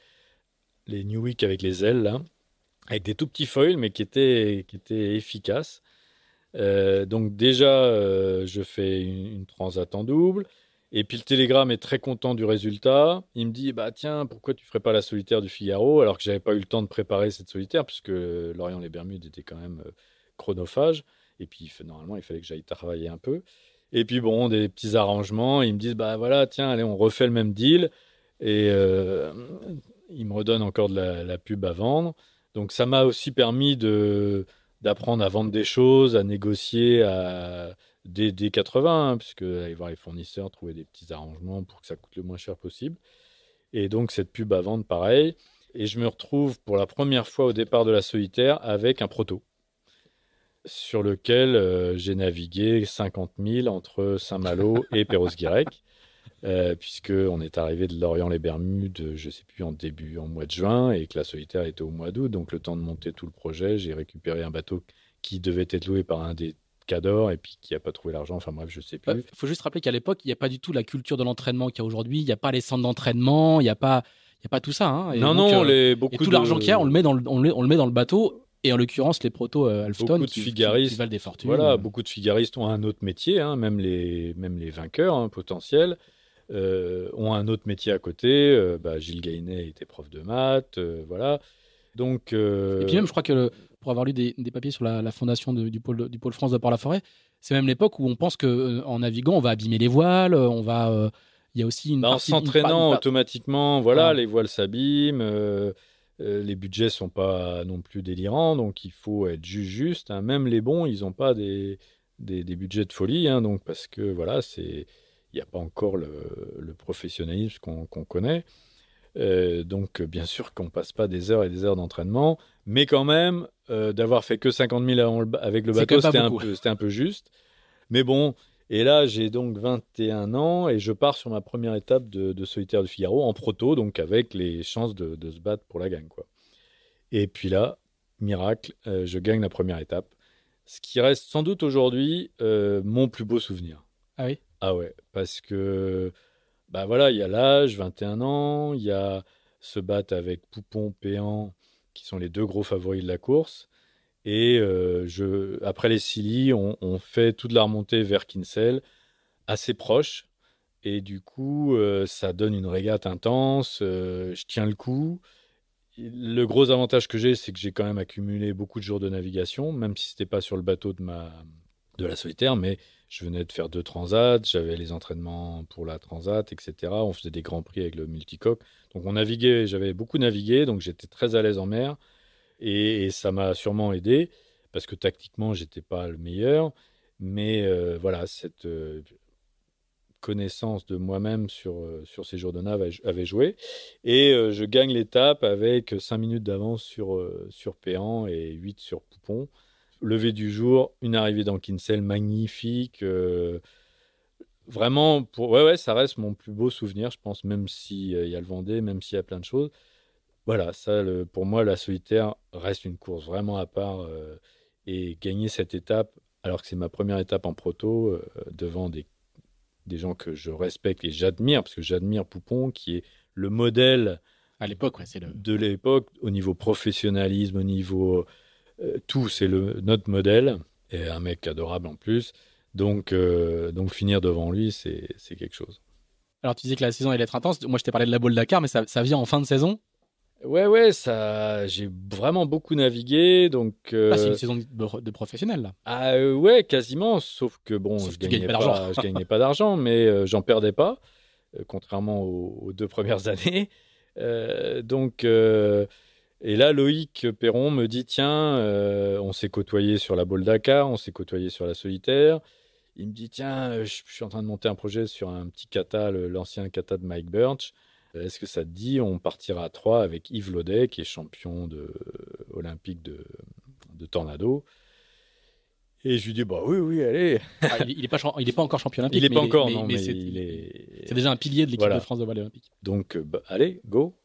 Les New Week avec les ailes, là. Avec des tout petits foils, mais qui étaient, qui efficaces. Euh, donc déjà, euh, je fais une, transat en double. Et puis le télégramme est très content du résultat. Il me dit bah tiens pourquoi tu ne ferais pas la solitaire du Figaro alors que j'avais pas eu le temps de préparer cette solitaire puisque Lorient les Bermudes était quand même euh, chronophage. Et puis, normalement, il fallait que j'aille travailler un peu. Et puis, bon, des petits arrangements. Ils me disent, bah voilà, tiens, allez, on refait le même deal. Et euh, ils me redonnent encore de la, pub à vendre. Donc, ça m'a aussi permis de d'apprendre à vendre des choses, à négocier à, des 80, hein, puisque aller voir les fournisseurs, trouver des petits arrangements pour que ça coûte le moins cher possible. Et donc, cette pub à vendre, pareil. Et je me retrouve pour la première fois au départ de la solitaire avec un proto sur lequel euh, j'ai navigué 50 000 entre Saint-Malo et Perros-Guirec, euh, puisqu'on est arrivé de Lorient-les-Bermudes, je ne sais plus, en début, en mois de juin, et que la solitaire était au mois d'août. Donc, le temps de monter tout le projet, j'ai récupéré un bateau qui devait être loué par un des cadors et puis qui n'a pas trouvé l'argent. Enfin, bref, je sais plus. Il bah, faut juste rappeler qu'à l'époque, il n'y a pas du tout la culture de l'entraînement qu'il y a aujourd'hui. Il n'y a pas les centres d'entraînement, il n'y a pas. Il a pas tout ça. Hein. Et non, non, on euh, les, beaucoup et tout l'argent qu'il y a, on le, met dans on, le, on le met dans le bateau et en l'occurrence les proto euh, Alstom qui, valent des fortunes. Voilà, beaucoup de figaristes ont un autre métier, hein, même, les, même les vainqueurs hein, potentiels. Euh, ont un autre métier à côté. Euh, bah, Gilles Gainet était prof de maths, voilà. Donc, Et puis même, je crois que pour avoir lu des, papiers sur la, fondation du, pôle, du pôle France de Port-la-Forêt, c'est même l'époque où on pense que en naviguant, on va abîmer les voiles, on va. Il y a aussi une. Bah, en s'entraînant automatiquement, voilà, les voiles s'abîment. Euh, les budgets sont pas non plus délirants, donc il faut être juste. Hein. Même les bons, ils n'ont pas des, des, budgets de folie, hein, donc parce que voilà, c'est il n'y a pas encore le, professionnalisme qu'on connaît. Euh, donc, bien sûr qu'on passe pas des heures et des heures d'entraînement, mais quand même, euh, d'avoir fait que 50 000 avec le bateau, c'était un, un, peu juste. Mais bon, et là, j'ai donc 21 ans et je pars sur ma première étape de, solitaire du Figaro en proto, donc avec les chances de, se battre pour la gagne. Quoi. Et puis là, miracle, euh, je gagne la première étape. Ce qui reste sans doute aujourd'hui euh, mon plus beau souvenir. Ah oui Ah ouais, parce que, bah voilà, il y a l'âge, 21 ans, il y a se battre avec Poupon, Péan, qui sont les deux gros favoris de la course. Et euh, je, après les Silly, on, fait toute la remontée vers Kinsale, assez proche. Et du coup, euh, ça donne une régate intense. Euh, je tiens le coup. Le gros avantage que j'ai, c'est que j'ai quand même accumulé beaucoup de jours de navigation, même si ce n'était pas sur le bateau de ma de la solitaire, mais je venais de faire deux transats, j'avais les entraînements pour la transat, etc. On faisait des grands prix avec le multicoque. Donc on naviguait, j'avais beaucoup navigué, donc j'étais très à l'aise en mer. Et, ça m'a sûrement aidé, parce que tactiquement, j'étais pas le meilleur. Mais euh, voilà, cette euh, connaissance de moi-même sur, euh, sur ces jours de nav avait, joué. Et je gagne l'étape avec 5 minutes d'avance sur, sur Péan et 8 sur Poupon. Levé du jour, une arrivée dans Kinsel magnifique vraiment, pour... ouais, ouais, ça reste mon plus beau souvenir, je pense, même s'il y a le Vendée, même s'il y a plein de choses. Voilà, ça, pour moi, la solitaire reste une course vraiment à part. Euh, et gagner cette étape, alors que c'est ma première étape en proto, euh, devant des, des gens que je respecte et j'admire, parce que j'admire Poupon, qui est le modèle À l'époque, c'est de l'époque au niveau professionnalisme, au niveau euh, tout, c'est le notre modèle et un mec adorable en plus. Donc, donc finir devant lui, c'est c'est quelque chose. Alors, tu disais que la saison allait être intense. Moi, je t'ai parlé de la boule Dakar, mais ça vient en fin de saison. Ouais, ouais, ça, j'ai vraiment beaucoup navigué, donc. Ah, c'est euh une saison de, professionnel là. Ah euh, ouais, quasiment, sauf que bon, je, gagnais pas, d'argent, mais euh, j'en perdais pas, contrairement aux, deux premières années. donc, et là, Loïc Perron me dit tiens, on s'est côtoyé sur la Bol Dakar, on s'est côtoyé sur la Solitaire. Il me dit tiens, je, suis en train de monter un projet sur un petit kata, l'ancien kata de Mike Birch. Euh, est-ce que ça te dit, on partira à 3 avec Yves Laudet, qui est champion de, euh, olympique de, tornado et je lui dis bah oui oui allez. Ah, il n'est pas est encore champion olympique. Il n'est pas encore mais, non mais, c'est déjà un pilier de l'équipe de France de voile olympique. Donc euh, bah, allez go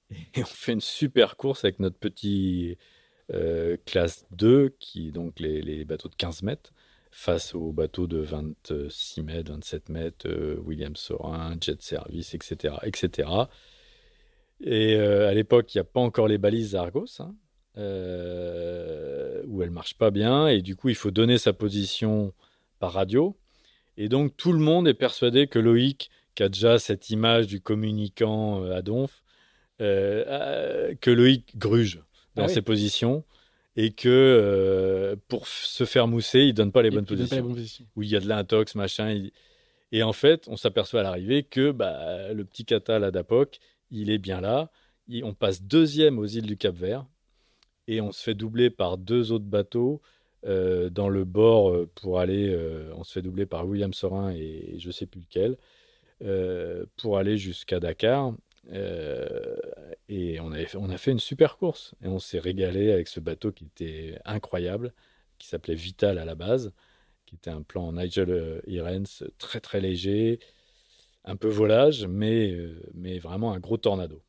et on fait une super course avec notre petit classe 2 qui donc les, les bateaux de 15 mètres face aux bateaux de 26 mètres, 27 mètres, euh, William Sorin, Jet Service, etc. etc. Et euh, à l'époque, il n'y a pas encore les balises Argos, hein, euh, où elles ne marchent pas bien, et du coup, il faut donner sa position par radio. Et donc, tout le monde est persuadé que Loïc, qui a déjà cette image du communicant à Donf, que Loïc gruge dans ah ses positions et que euh, pour se faire mousser, il donne pas les bonnes positions. Pas les bonnes positions. Où il y a de l'intox, machin. Et en fait, on s'aperçoit à l'arrivée que bah, le petit kata là d'Apoc, il est bien là. on passe deuxième aux îles du Cap Vert et on se fait doubler par deux autres bateaux euh, dans le bord euh, pour aller. on se fait doubler par William Sorin et, je ne sais plus lequel pour aller jusqu'à Dakar. Et on, on a fait une super course. Et on s'est régalé avec ce bateau qui était incroyable, qui s'appelait Vital à la base, qui était un plan Nigel euh, Irens très très léger, un peu volage, mais, euh, mais vraiment un gros tornado.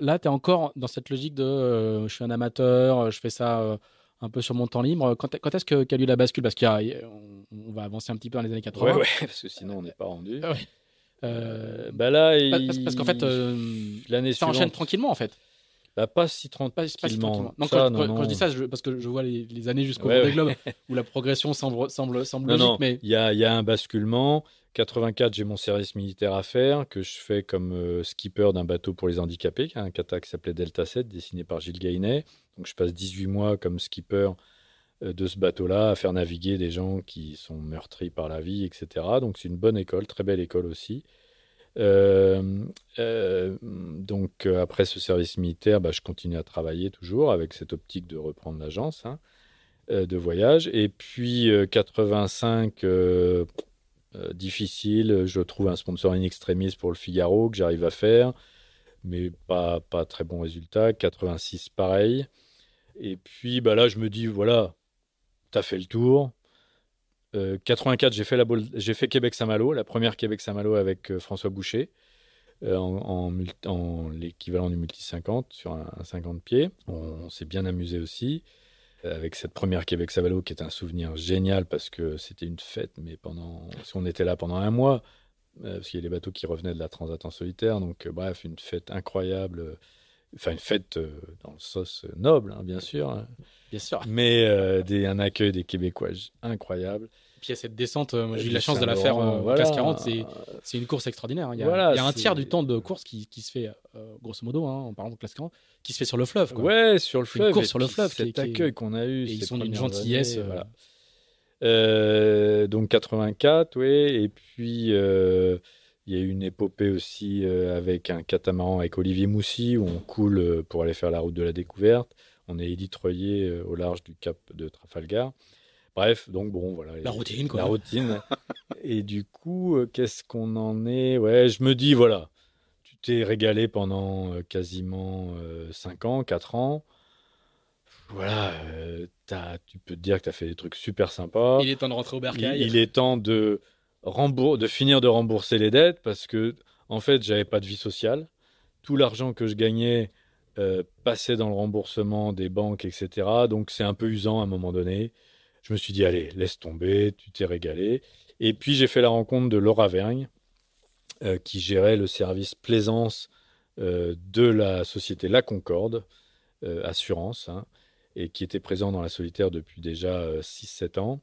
Là, tu es encore dans cette logique de euh, je suis un amateur, je fais ça un peu sur mon temps libre. Quand, est-ce qu'a qu eu la bascule Parce qu'on va avancer un petit peu dans les années 80. Oui, parce que sinon, on n'est pas rendu. Ah euh, bah là, parce, qu'en fait, euh, l'année ça enchaîne tranquillement en fait. Bah, pas si tranquillement. Pas, quand, je dis ça, parce que je vois les, années jusqu'au où la progression semble, semble, semble logique. Mais... Il, y a, il y a un basculement. 84, j'ai mon service militaire à faire, que je fais comme euh, skipper d'un bateau pour les handicapés, un kata qui s'appelait Delta 7, dessiné par Gilles Gainet. Donc je passe 18 mois comme skipper euh, de ce bateau-là à faire naviguer des gens qui sont meurtris par la vie, etc. Donc c'est une bonne école, très belle école aussi. Euh, euh, donc après ce service militaire, bah, je continue à travailler toujours avec cette optique de reprendre l'agence hein, de voyage. Et puis 85, difficile, je trouve un sponsor sponsor extremis pour le Figaro que j'arrive à faire, mais pas, pas très bon résultat. 86, pareil. Et puis bah, là, je me dis, voilà, t'as fait le tour. Euh, 84, j'ai fait, la boule j'ai fait Québec-Saint-Malo, la première Québec-Saint-Malo avec euh, François Boucher, euh, en, l'équivalent du multi 50 sur un, 50 pieds. On, s'est bien amusé aussi euh, avec cette première Québec-Saint-Malo qui est un souvenir génial parce que c'était une fête, mais pendant, si on était là pendant un mois, parce qu'il y a les bateaux qui revenaient de la Transat en solitaire. Donc, bref, une fête incroyable enfin une fête euh, dans le sauce noble, hein, bien sûr. Bien sûr. Mais euh, un accueil des Québécois incroyable. Puis cette descente, euh, moi j'ai eu la chance de la faire en classe 40, c'est, une course extraordinaire. Hein. Il y a, un tiers du temps de course qui, se fait, grosso modo, hein, en parlant de classe 40, qui se fait sur le fleuve. quoi. Ouais, sur le fleuve. course sur le fleuve Cet accueil qu'on a eu. Et ils sont d'une gentillesse. donc 84, oui. Et puis, il y a eu une épopée aussi euh, avec un catamaran avec Olivier Moussy où on coule euh, pour aller faire la route de la découverte. On est éditroyé euh, au large du cap de Trafalgar. Bref, donc bon, voilà. La routine, quoi. La routine. et du coup, qu'est-ce qu'on en est Ouais, je me dis, voilà, tu t'es régalé pendant quasiment 5 ans, 4 ans. Voilà, as, tu peux te dire que tu as fait des trucs super sympas. Il est temps de rentrer au bercail. il est temps de de finir de rembourser les dettes parce que, en fait, j'avais pas de vie sociale. Tout l'argent que je gagnais euh, passait dans le remboursement des banques, etc. Donc, c'est un peu usant à un moment donné. Je me suis dit, allez, laisse tomber, tu t'es régalé. Et puis, j'ai fait la rencontre de Laura Vergne, euh, qui gérait le service plaisance euh, de la société La Concorde, Assurance, hein, et qui était présent dans la solitaire depuis déjà 6-7 ans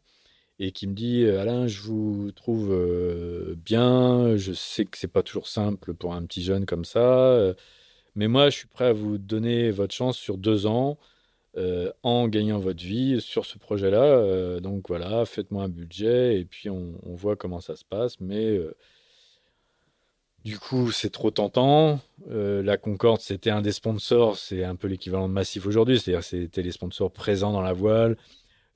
et qui me dit euh, Alain, je vous trouve euh, bien, je sais que c'est pas toujours simple pour un petit jeune comme ça, euh, mais moi je suis prêt à vous donner votre chance sur deux ans en gagnant votre vie sur ce projet-là. donc voilà, faites-moi un budget et puis on, voit comment ça se passe. Mais du coup, c'est trop tentant. la Concorde, c'était un des sponsors, c'est un peu l'équivalent de Massif aujourd'hui, c'est-à-dire c'était les sponsors présents dans la voile,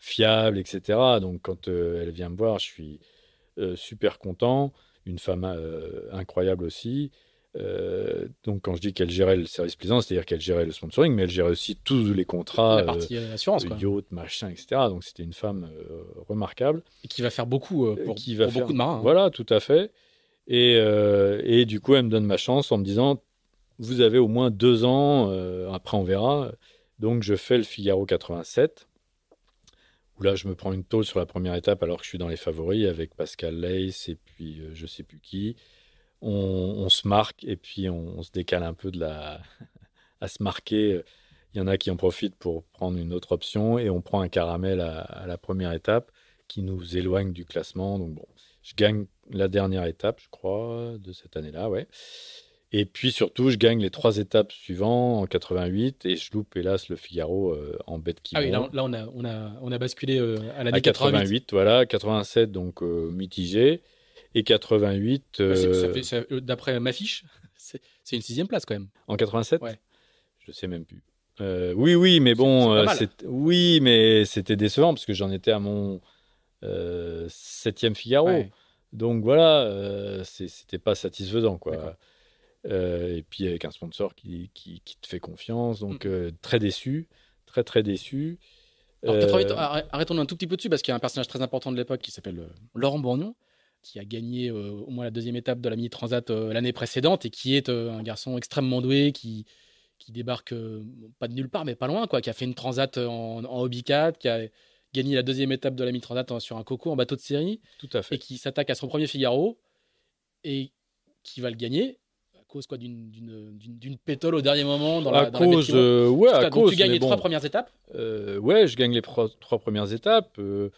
fiable, etc. Donc quand euh, elle vient me voir, je suis euh, super content. Une femme euh, incroyable aussi. donc quand je dis qu'elle gérait le service plaisant, c'est-à-dire qu'elle gérait le sponsoring, mais elle gérait aussi tous les contrats, la partie assurance, yacht, machin, etc. Donc c'était une femme remarquable et qui va faire beaucoup pour, qui va beaucoup de marins. Hein. Voilà, tout à fait. et, du coup, elle me donne ma chance en me disant vous avez au moins deux ans. après, on verra. Donc je fais le Figaro 87 là, je me prends une tôle sur la première étape alors que je suis dans les favoris avec Pascal Leys et puis je euh, je sais plus qui. On, se marque et puis on, se décale un peu de la à se marquer. Il y en a qui en profitent pour prendre une autre option et on prend un caramel à, à la première étape qui nous éloigne du classement. Donc bon, je gagne la dernière étape, je crois, de cette année-là, ouais. Et puis surtout, je gagne les trois étapes suivantes en 88 et je loupe hélas le Figaro euh, en bête qui Ah oui, là, on, a, on, a, basculé euh, à la 88. Voilà, 87 donc euh, mitigé et 88. D'après ma fiche, c'est une sixième place quand même. En 87 Ouais. Je sais même plus. oui, oui, mais bon, oui, mais c'était décevant parce que j'en étais à mon septième Figaro. Donc voilà, c'était pas satisfaisant quoi. Euh, et puis avec un sponsor qui, qui, te fait confiance. Donc, mm. euh, très déçu, très très déçu. Euh, arrêtons un tout petit peu dessus parce qu'il y a un personnage très important de l'époque qui s'appelle Laurent Bourgnon qui a gagné au moins la deuxième étape de la Mini Transat l'année précédente et qui est un garçon extrêmement doué qui, qui débarque pas de nulle part mais pas loin quoi, qui a fait une Transat en, en Hobby 4, qui a gagné la deuxième étape de la mini transat hein, sur un coco en bateau de série. Tout à fait. Et qui s'attaque à son premier Figaro et qui va le gagner cause quoi d'une d'une pétole au dernier moment dans la, cause la euh, ouais à tu gagnes les trois premières étapes euh, ouais je gagne les trois premières étapes euh,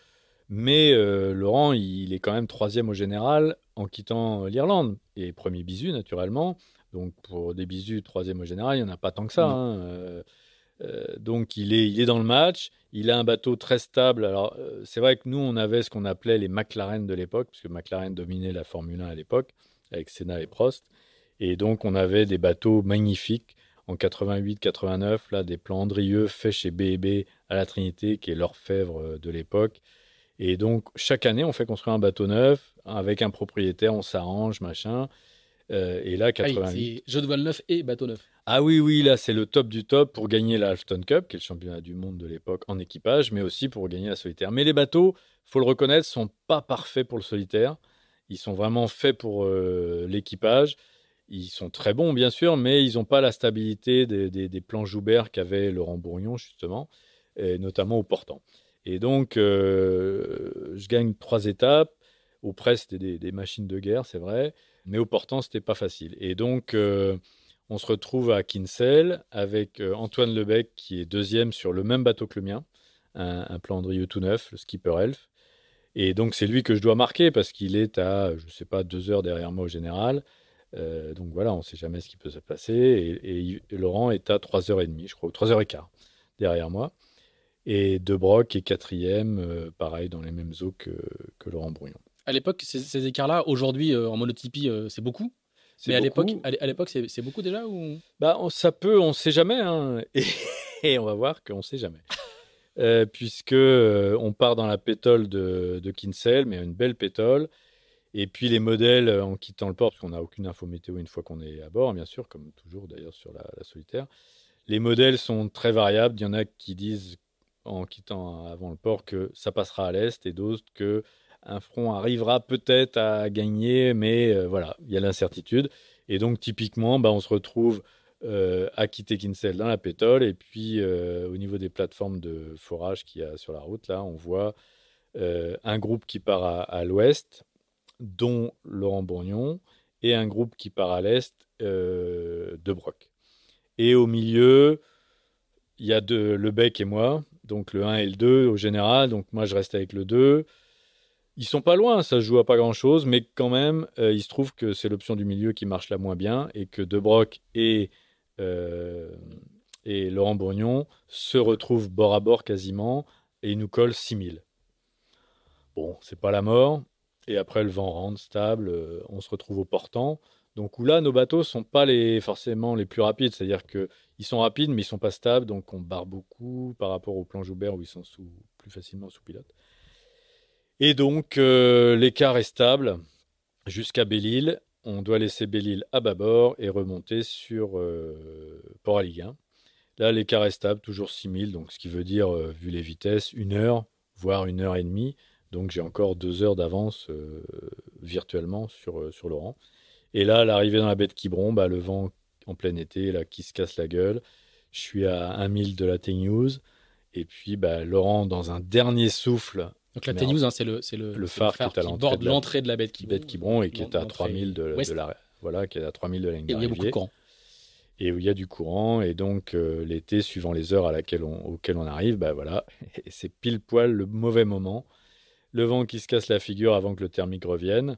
mais euh, Laurent il est quand même troisième au général en quittant l'Irlande et premier bisu naturellement donc pour des bisus troisième au général il n'y en a pas tant que ça mm. hein, donc il est, il est dans le match, il a un bateau très stable. Alors c'est vrai que nous on avait ce qu'on appelait les McLaren de l'époque, puisque McLaren dominait la Formule 1 à l'époque avec Senna et Prost. Et donc, on avait des bateaux magnifiques en 88-89, là, des plans Andrieux faits chez B&B à la Trinité, qui est l'orfèvre euh, de l'époque. Et donc, chaque année, on fait construire un bateau neuf avec un propriétaire, on s'arrange, machin. Euh, et là, 88. Ah, de voile neuf et bateau neuf. Ah oui, oui, là, c'est le top du top pour gagner la Halfton Cup, qui est le championnat du monde de l'époque en équipage, mais aussi pour gagner la solitaire. Mais les bateaux, faut le reconnaître, sont pas parfaits pour le solitaire. Ils sont vraiment faits pour euh, l'équipage. Ils sont très bons, bien sûr, mais ils n'ont pas la stabilité des, plans Joubert qu'avait Laurent Bourgnon, justement, et notamment au portant. Et donc, euh, je gagne trois étapes. Au près, c'était des, machines de guerre, c'est vrai, mais au portant, ce n'était pas facile. Et donc, euh, on se retrouve à Kinsale avec euh, Antoine Lebec, qui est deuxième sur le même bateau que le mien, un, plan Andrieux tout neuf, le Skipper Elf. Et donc, c'est lui que je dois marquer parce qu'il est à, je ne sais pas, deux heures derrière moi au général. Euh, donc voilà, on ne sait jamais ce qui peut se passer. Et, Laurent est à 3h30, je crois, ou 3h15 derrière moi. Et De Broc est quatrième, euh, pareil, dans les mêmes eaux que, Laurent Brouillon. À l'époque, ces, écarts-là, aujourd'hui, euh, en monotypie, c'est beaucoup mais beaucoup. à l'époque, c'est beaucoup déjà ou bah, Ça peut, on ne sait jamais. Hein, et, on va voir qu'on ne sait jamais. puisque on part dans la pétole de, de mais une belle pétole. Et puis les modèles euh, en quittant le port, parce qu'on n'a aucune info météo une fois qu'on est à bord, bien sûr, comme toujours d'ailleurs sur la, solitaire. Les modèles sont très variables. Il y en a qui disent en quittant euh, avant le port que ça passera à l'est et d'autres que un front arrivera peut-être à gagner, mais euh, voilà, il y a l'incertitude. Et donc typiquement, bah, on se retrouve à quitter Kinsel dans la pétole. Et puis au niveau des plateformes de forage qu'il y a sur la route, là, on voit un groupe qui part à l'ouest dont Laurent Bourgnon, et un groupe qui part à l'est, euh, de Broc Et au milieu, il y a le Bec et moi, donc le 1 et le 2 au général, donc moi je reste avec le 2. Ils sont pas loin, ça joue à pas grand-chose, mais quand même, euh, il se trouve que c'est l'option du milieu qui marche la moins bien et que De Broc et, euh, Laurent Bourgnon se retrouvent bord à bord quasiment et ils nous collent 6000. Bon, c'est pas la mort, et après, le vent rentre stable, euh, on se retrouve au portant. Donc là, nos bateaux sont pas forcément les plus rapides. C'est-à-dire qu'ils sont rapides, mais ils sont pas stables. Donc on barre beaucoup par rapport au plan Joubert où ils sont plus facilement sous pilote. Et donc euh, l'écart est stable jusqu'à Belle-Île. On doit laisser Belle-Île à bâbord et remonter sur euh, Port-Aliguin. Là, l'écart est stable, toujours 6000. Donc ce qui veut dire, vu les vitesses, une heure, voire une heure et demie. Donc j'ai encore deux heures d'avance euh, virtuellement sur, euh, sur Laurent. Et là, l'arrivée dans la baie de Quiberon, bah, le vent en plein été, là, qui se casse la gueule. Je suis à 1 de la T-News. Et puis, bah, Laurent, dans un dernier souffle. Donc la T-News, hein, c'est le, phare, qui, est à l'entrée de la baie de Quiberon, baie et qui est à 3000 de, de, la voilà, qui est à 3000 de Et où il y a de courant. Et où il y a du courant. Et donc, euh, l'été, suivant les heures à laquelle on, auxquelles on arrive, bah voilà, c'est pile poil le mauvais moment le vent qui se casse la figure avant que le thermique revienne.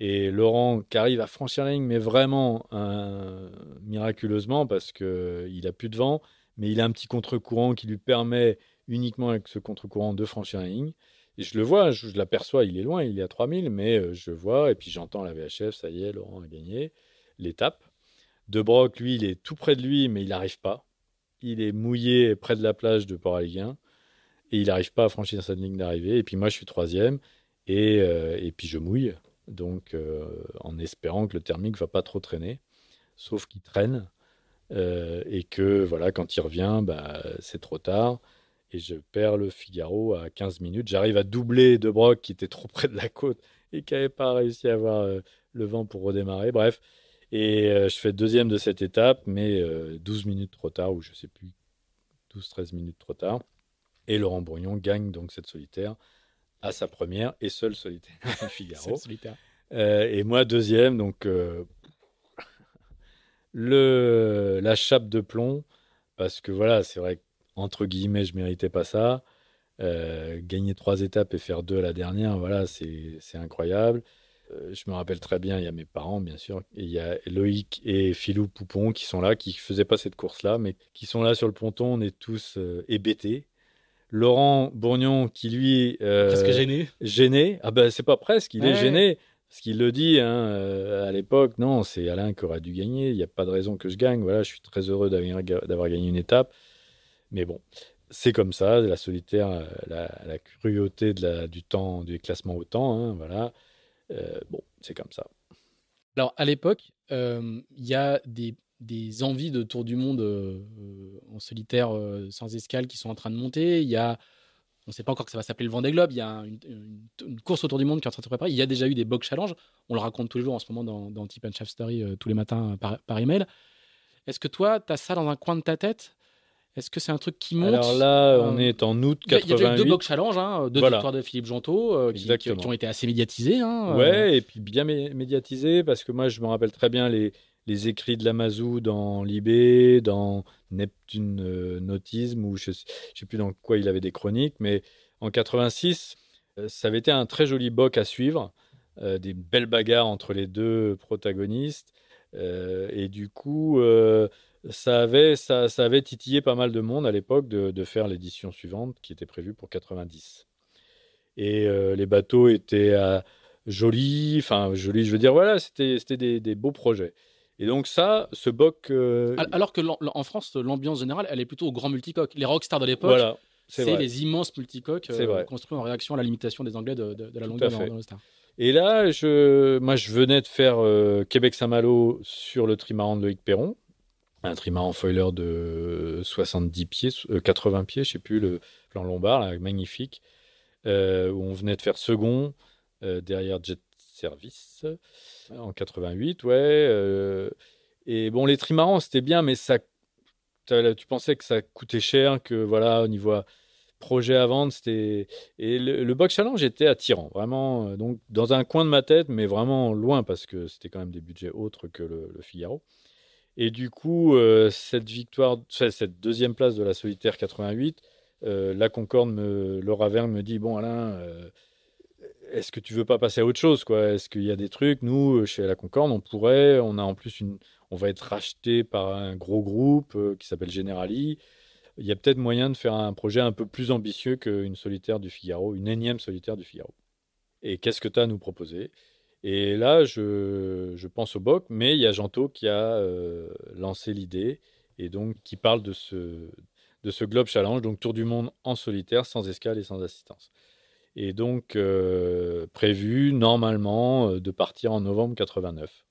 Et Laurent qui arrive à franchir la ligne, mais vraiment euh, miraculeusement, parce qu'il euh, n'a plus de vent, mais il a un petit contre-courant qui lui permet uniquement avec ce contre-courant de franchir la ligne. Et je le vois, je, l'aperçois, il est loin, il est à 3000, mais euh, je vois, et puis j'entends la VHF, ça y est, Laurent a gagné l'étape. De Broc, lui, il est tout près de lui, mais il n'arrive pas. Il est mouillé près de la plage de port et il n'arrive pas à franchir sa ligne d'arrivée. Et puis moi, je suis troisième et, euh, puis je mouille, donc euh, en espérant que le thermique va pas trop traîner, sauf qu'il traîne euh, et que voilà, quand il revient, bah, c'est trop tard. Et je perds le Figaro à 15 minutes. J'arrive à doubler De Broc qui était trop près de la côte et qui n'avait pas réussi à avoir le vent pour redémarrer. Bref, et je fais deuxième de cette étape, mais 12 minutes trop tard, ou je sais plus, 12-13 minutes trop tard. Et Laurent Brognon gagne donc cette solitaire à sa première et seule solitaire Figaro. Euh, et moi, deuxième, donc euh, le, la chape de plomb, parce que voilà, c'est vrai entre guillemets, je méritais pas ça. Euh, gagner trois étapes et faire deux à la dernière, voilà, c'est incroyable. je me rappelle très bien, il y a mes parents, bien sûr, il y a Loïc et Philou Poupon qui sont là, qui ne faisaient pas cette course-là, mais qui sont là sur le ponton, on est tous hébétés Laurent Bourgnon qui lui euh, est gêné gêné ah ben c'est pas presque il est gêné Parce qu'il le dit hein, euh, à l'époque non c'est Alain qui aura dû gagner il n'y a pas de raison que je gagne voilà je suis très heureux d'avoir gagné une étape mais bon c'est comme ça la solitaire euh, la, cruauté du temps du classement au temps hein, voilà bon c'est comme ça alors à l'époque il y a des des envies de tour du monde euh, en solitaire euh, sans escale qui sont en train de monter. Il y a, on ne sait pas encore que ça va s'appeler le Vendée Globe. Il y a une, course autour du monde qui est en train de se préparer. Il y a déjà eu des box challenges. On le raconte tous les jours en ce moment dans, dans and Story euh, tous les matins par, email. Est-ce que toi, tu as ça dans un coin de ta tête Est-ce que c'est un truc qui monte Alors là, on est en août 88. Il y a eu deux box challenges, hein, deux victoires de Philippe Jonto qui, ont été assez médiatisées. Oui, hein, ouais, et puis bien médiatisées parce que moi, je me rappelle très bien les les écrits de Lamazou dans Libé, dans Neptune Nautisme, ou je ne sais plus dans quoi il avait des chroniques, mais en 86, euh, ça avait été un très joli boc à suivre, euh, des belles bagarres entre les deux protagonistes, euh, et du coup, ça, avait, ça, avait titillé pas mal de monde à l'époque de, faire l'édition suivante qui était prévue pour 90. Et les bateaux étaient jolis, enfin jolis, je veux dire, voilà, c'était des beaux projets. Et donc ça, ce boc... Euh, alors que en France, l'ambiance générale, elle est plutôt au grand multicoque. Les rockstars de l'époque, c'est les immenses multicoques euh, construits en réaction à la limitation des Anglais de, la longueur dans, le star. Et là, je, moi, je venais de faire euh, Québec-Saint-Malo sur le trimaran de Loïc Perron, un trimaran foiler de 70 pieds, 80 pieds, je sais plus, le plan lombard, magnifique, où on venait de faire second derrière Jet Service. Hein, en 88, ouais. Euh, et bon, les trimarans, c'était bien, mais ça, tu pensais que ça coûtait cher, que voilà, au niveau euh, projet à vendre, c'était. Et le, box challenge était attirant, vraiment, euh, donc dans un coin de ma tête, mais vraiment loin, parce que c'était quand même des budgets autres que le, Figaro. Et du coup, cette victoire, cette deuxième place de la solitaire 88, la Concorde, Laura Verne me dit Bon, Alain, est-ce que tu veux pas passer à autre chose quoi Est-ce qu'il y a des trucs Nous, euh, chez la Concorde, on pourrait. On a en plus une. On va être racheté par un gros groupe euh, qui s'appelle Generali. Il y a peut-être moyen de faire un projet un peu plus ambitieux qu'une solitaire du Figaro, une énième solitaire du Figaro. Et qu'est-ce que tu as à nous proposer Et là, je, pense au BOC, mais il y a Janto qui a euh, lancé l'idée et donc qui parle de ce, de ce Globe Challenge, donc tour du monde en solitaire, sans escale et sans assistance et donc euh, prévu normalement euh, de partir en novembre 89.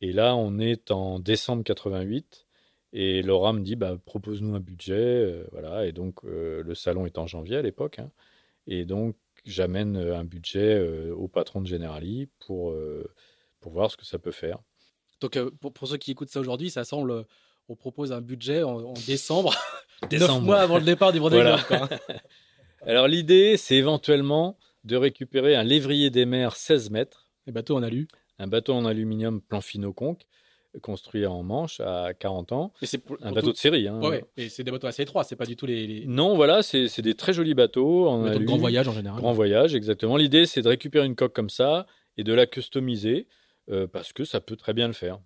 Et là, on est en décembre 88. Et Laura me dit, bah, propose-nous un budget. Euh, voilà. Et donc, le salon est en janvier à l'époque. Hein. Et donc, j'amène un budget au patron de Generali pour, pour voir ce que ça peut faire. Donc, pour, ceux qui écoutent ça aujourd'hui, ça semble, on propose un budget en, décembre, décembre. mois avant le départ du Vendée voilà. Hein. Alors l'idée, c'est éventuellement de récupérer un lévrier des mers 16 mètres. Un bateau en alu. Un bateau en aluminium plan finoconque, construit en Manche à 40 ans. c'est un bateau de série. Hein. Ouais, c'est des bateaux assez étroits, c'est pas du tout les. Non, voilà, c'est, c'est des très jolis bateaux. En bateaux de grand voyage en général. Grand voyage, exactement. L'idée, c'est de récupérer une coque comme ça et de la customiser euh, parce que ça peut très bien le faire.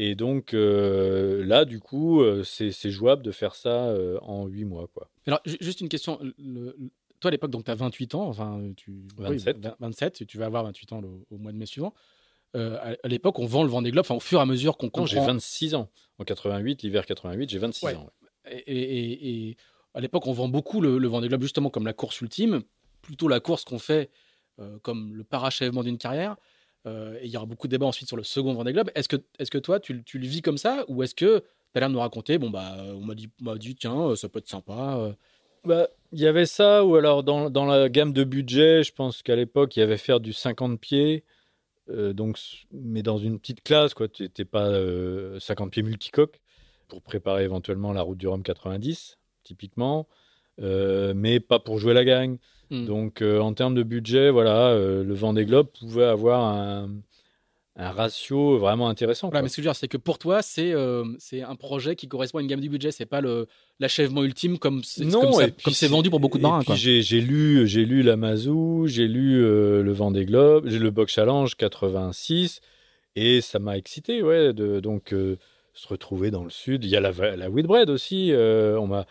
Et donc euh, là, du coup, euh, c'est jouable de faire ça euh, en 8 mois. Quoi. Alors, juste une question. toi, à l'époque, tu as 28 ans, enfin, tu, 27. tu vas avoir 28 ans au mois de mai suivant. à l'époque, on vend le Vendée Globe, au fur et à mesure qu'on comprend. J'ai 26 ans. En 88, l'hiver 88, j'ai 26 ans. Et, à l'époque, on vend beaucoup le, le Vendée Globe, justement, comme la course ultime, plutôt la course qu'on fait comme le parachèvement d'une carrière. Euh, et il y aura beaucoup de débats ensuite sur le second Vendée Globe. Est-ce que, est que toi, tu, le vis comme ça Ou est-ce que tu as l'air de nous raconter, bon, bah, on m'a dit, dit, tiens, euh, ça peut être sympa euh. bah, il y avait ça, ou alors dans, la gamme de budget, je pense qu'à l'époque, il y avait faire du 50 pieds, donc, mais dans une petite classe, quoi. Tu n'étais pas 50 pieds multicoque pour préparer éventuellement la route du Rhum 90, typiquement, mais pas pour jouer la gang Mm. Donc, euh, en termes de budget, voilà, euh, le Vendée Globe pouvait avoir un, ratio vraiment intéressant. mais ce que je veux dire, c'est que pour toi, euh, c'est un projet qui correspond à une gamme du budget. C'est pas le l'achèvement ultime comme c'est vendu pour beaucoup de marins. J'ai lu j'ai lu l'Amazou, j'ai lu le Vendée Globe, j'ai le Box Challenge 86 et ça m'a excité ouais de donc se retrouver dans le sud. Il y a la la aussi. on m'a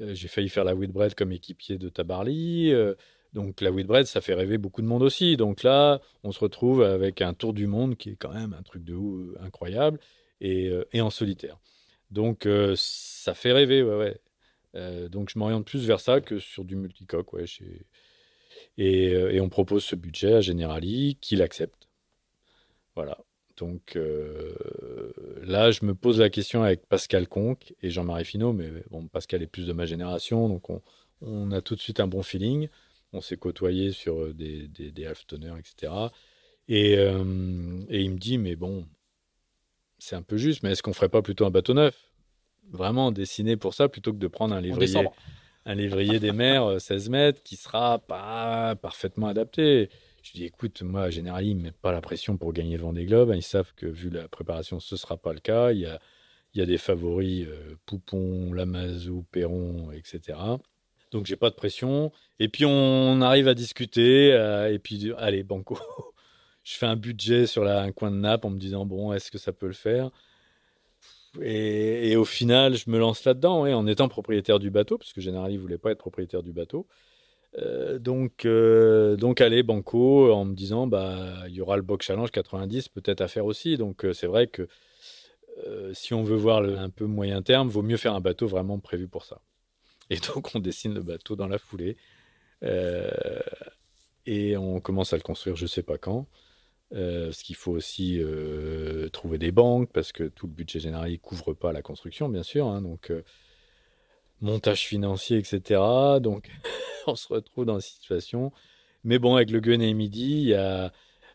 euh, j'ai failli faire la Whitbread comme équipier de Tabarly. Euh, donc la Whitbread, ça fait rêver beaucoup de monde aussi. Donc là, on se retrouve avec un tour du monde qui est quand même un truc de ouf, euh, incroyable et, en solitaire. Donc ça fait rêver, ouais, ouais. donc je m'oriente plus vers ça que sur du multicoque. Ouais, et, et, on propose ce budget à Generali, qu'il accepte. Voilà donc euh, là, je me pose la question avec Pascal Conque et Jean-Marie Finot, mais bon, Pascal est plus de ma génération, donc on, a tout de suite un bon feeling. On s'est côtoyé sur des, half des etc. Euh, et, il me dit, mais bon, c'est un peu juste, mais est-ce qu'on ferait pas plutôt un bateau neuf Vraiment dessiné pour ça, plutôt que de prendre un livrier, un livrier des mers 16 euh, mètres qui sera pas parfaitement adapté. Je dis, écoute, moi, généralement, ils ne mettent pas la pression pour gagner Vendée Globe. Ils savent que, vu la préparation, ce ne sera pas le cas. Il y a, il y a des favoris, euh, Poupon, Lamazou, Perron, etc. Donc, j'ai pas de pression. Et puis, on arrive à discuter. Euh, et puis, allez, banco. je fais un budget sur un coin de nappe en me disant, bon, est-ce que ça peut le faire et, au final, je me lance là-dedans, en étant propriétaire du bateau, parce que ils ne voulait pas être propriétaire du bateau. Euh, donc, euh, donc allez Banco en me disant bah il y aura le Box Challenge 90 peut-être à faire aussi. Donc euh, c'est vrai que si on veut voir un peu moyen terme, vaut mieux faire un bateau vraiment prévu pour ça. Et donc on dessine le bateau dans la foulée et on commence à le construire. Je sais pas quand. parce qu'il faut aussi trouver des banques parce que tout le budget général ne couvre pas la construction bien sûr. Hein. donc montage financier, etc. Donc, on se retrouve dans une situation. Mais bon, avec le Gun et Midi, il y a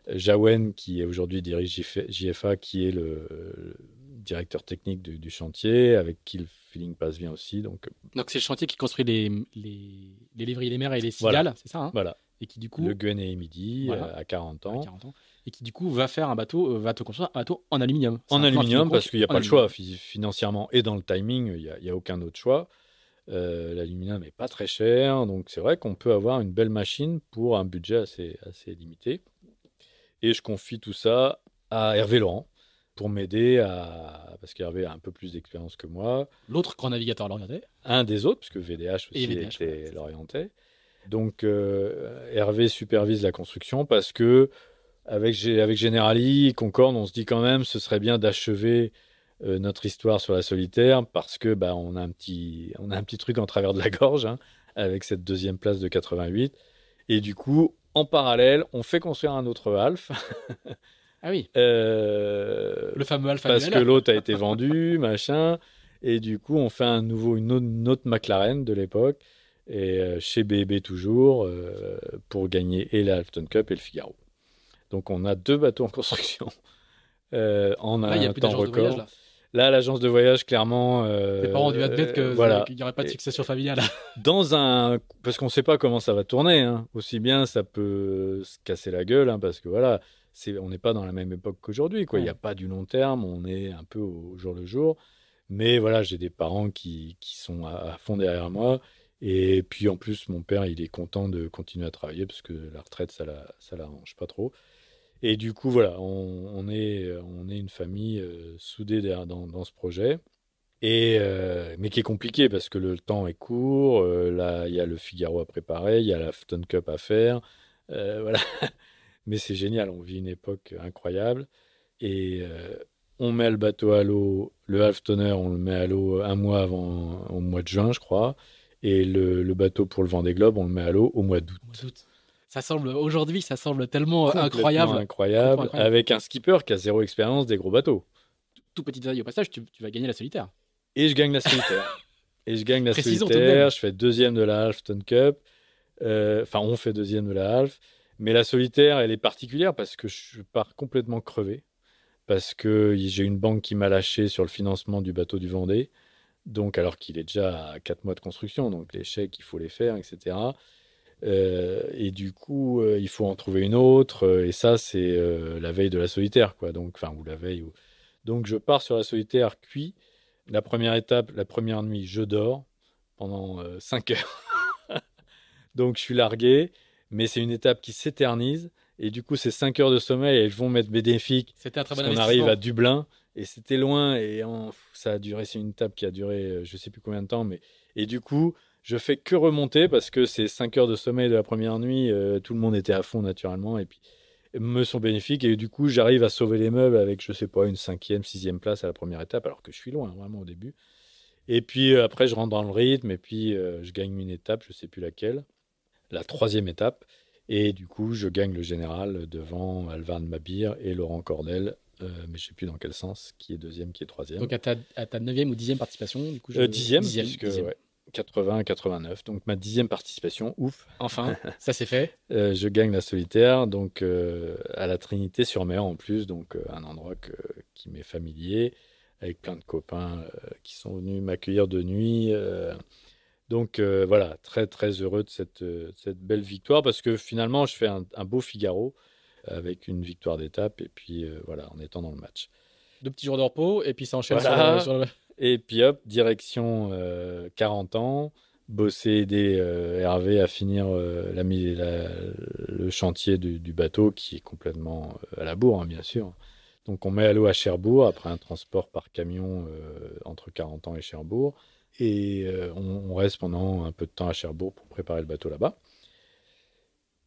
Jawen, qui aujourd'hui dirige JFA, qui est le, directeur technique du, chantier, avec qui le feeling passe bien aussi. Donc, donc c'est le chantier qui construit les, les, les lévriers, les mers et les cigales, c'est ça hein Voilà. Et qui du coup. Le Gun et Midi, euh, à 40 ans. et qui du coup va faire un bateau, euh, va te construire un bateau en aluminium. En aluminium, parce qu'il n'y a pas de le choix financièrement et dans le timing, il n'y a, aucun autre choix. Euh, L'aluminium n'est pas très cher, donc c'est vrai qu'on peut avoir une belle machine pour un budget assez, assez limité. Et je confie tout ça à Hervé Laurent pour m'aider à. Parce qu'Hervé a un peu plus d'expérience que moi. L'autre grand navigateur l'orientait Un des autres, puisque VDH aussi VDH, était l'orientait. Donc euh, Hervé supervise la construction parce que avec, avec Generali, Concorde, on se dit quand même ce serait bien d'achever euh, notre histoire sur la solitaire parce que bah, on, a un petit, on a un petit truc en travers de la gorge hein, avec cette deuxième place de 88. Et du coup, en parallèle, on fait construire un autre Alf. ah oui. Euh, le fameux Alf. Parce que l'autre a été vendu, machin. Et du coup, on fait un nouveau, une autre, McLaren de l'époque. Et euh, chez BB toujours, pour gagner et la Alfton Cup et le Figaro. Donc on a deux bateaux en construction en ah, un temps record. là. Là, l'agence de voyage, clairement. Euh, Tes parents ont dû admettre euh, qu'il n'y aurait pas de succession familiale. Dans un. Parce qu'on ne sait pas comment ça va tourner. Hein. Aussi bien, ça peut se casser la gueule, hein, parce que voilà, on n'est pas dans la même époque qu'aujourd'hui. Il n'y a pas du long terme, on est un peu au, jour le jour. Mais voilà, j'ai des parents qui, qui sont à, fond derrière moi. Et puis en plus, mon père, il est content de continuer à travailler parce que la retraite, ça ne l'arrange pas trop. Et du coup, voilà, on, est, euh, on est une famille euh, soudée dans, dans, ce projet. Et, euh, mais qui est compliqué parce que le temps est court. là, il y a le Figaro à préparer, il y a la Fton Cup à faire. voilà. Mais c'est génial, on vit une époque incroyable. Et on met le bateau à l'eau, le half on le met à l'eau un mois avant, au mois de juin, je crois. Et le, le bateau pour le Vendée Globe, on le met à l'eau au mois d'août. Ça semble aujourd'hui, ça semble tellement euh, incroyable. incroyable, incroyable, avec un skipper qui a zéro expérience des gros bateaux. Tout petit détail au passage, tu, tu, vas gagner la solitaire. Et je gagne la solitaire. Et je gagne la solitaire. Je fais deuxième de la Halfton Cup. Euh, enfin, on fait deuxième de la Half. Mais la solitaire, elle est particulière parce que je pars complètement crevé. Parce que j'ai une banque qui m'a lâché sur le financement du bateau du Vendée. Donc, alors qu'il est déjà à 4 mois de construction, donc les chèques, il faut les faire, etc. Euh, et du coup, euh, il faut en trouver une autre. Euh, et ça, c'est la veille de la solitaire, quoi. Donc, enfin, ou la veille. Ou... Donc, je pars sur la solitaire cuit. La première étape, la première nuit, je dors pendant 5 heures. Donc, je suis largué, mais c'est une étape qui s'éternise. Et du coup, ces 5 heures de sommeil, elles vont m'être bénéfiques. C'était un très bon On arrive à Dublin et c'était loin et ça a duré. C'est une étape qui a duré, je sais plus combien de temps, mais et du coup, je fais que remonter parce que ces 5 heures de sommeil de la première nuit, euh, tout le monde était à fond naturellement et puis me sont bénéfiques et du coup j'arrive à sauver les meubles avec je sais pas une cinquième, sixième place à la première étape alors que je suis loin hein, vraiment au début. Et puis euh, après je rentre dans le rythme et puis euh, je gagne une étape, je sais plus laquelle, la troisième étape et du coup je gagne le général devant Alvar de Mabir et Laurent Cordel mais je sais plus dans quel sens, qui est deuxième, qui est troisième. Donc à ta, à ta neuvième ou dixième participation, du coup. Je... Euh, dixième, puisque, 80-89, donc ma dixième participation, ouf. Enfin, ça c'est fait. Euh, je gagne la solitaire, donc euh, à la Trinité-sur-Mer en plus, donc euh, un endroit qui m'est familier, avec plein de copains qui sont venus m'accueillir de nuit. donc voilà, très très heureux de cette, belle victoire, parce que finalement je fais un, beau Figaro avec une victoire d'étape, et puis voilà, en étant dans le match. Deux petits jours de repos, et puis ça enchaîne sur, et puis hop, direction 40 euh, ans, bosser, aider euh, Hervé à finir euh, la, le chantier du, bateau qui est complètement à la bourre, hein, bien sûr. Donc on met à l'eau à Cherbourg après un transport par camion entre 40 ans et Cherbourg. Et on, reste pendant un peu de temps à Cherbourg pour préparer le bateau là-bas.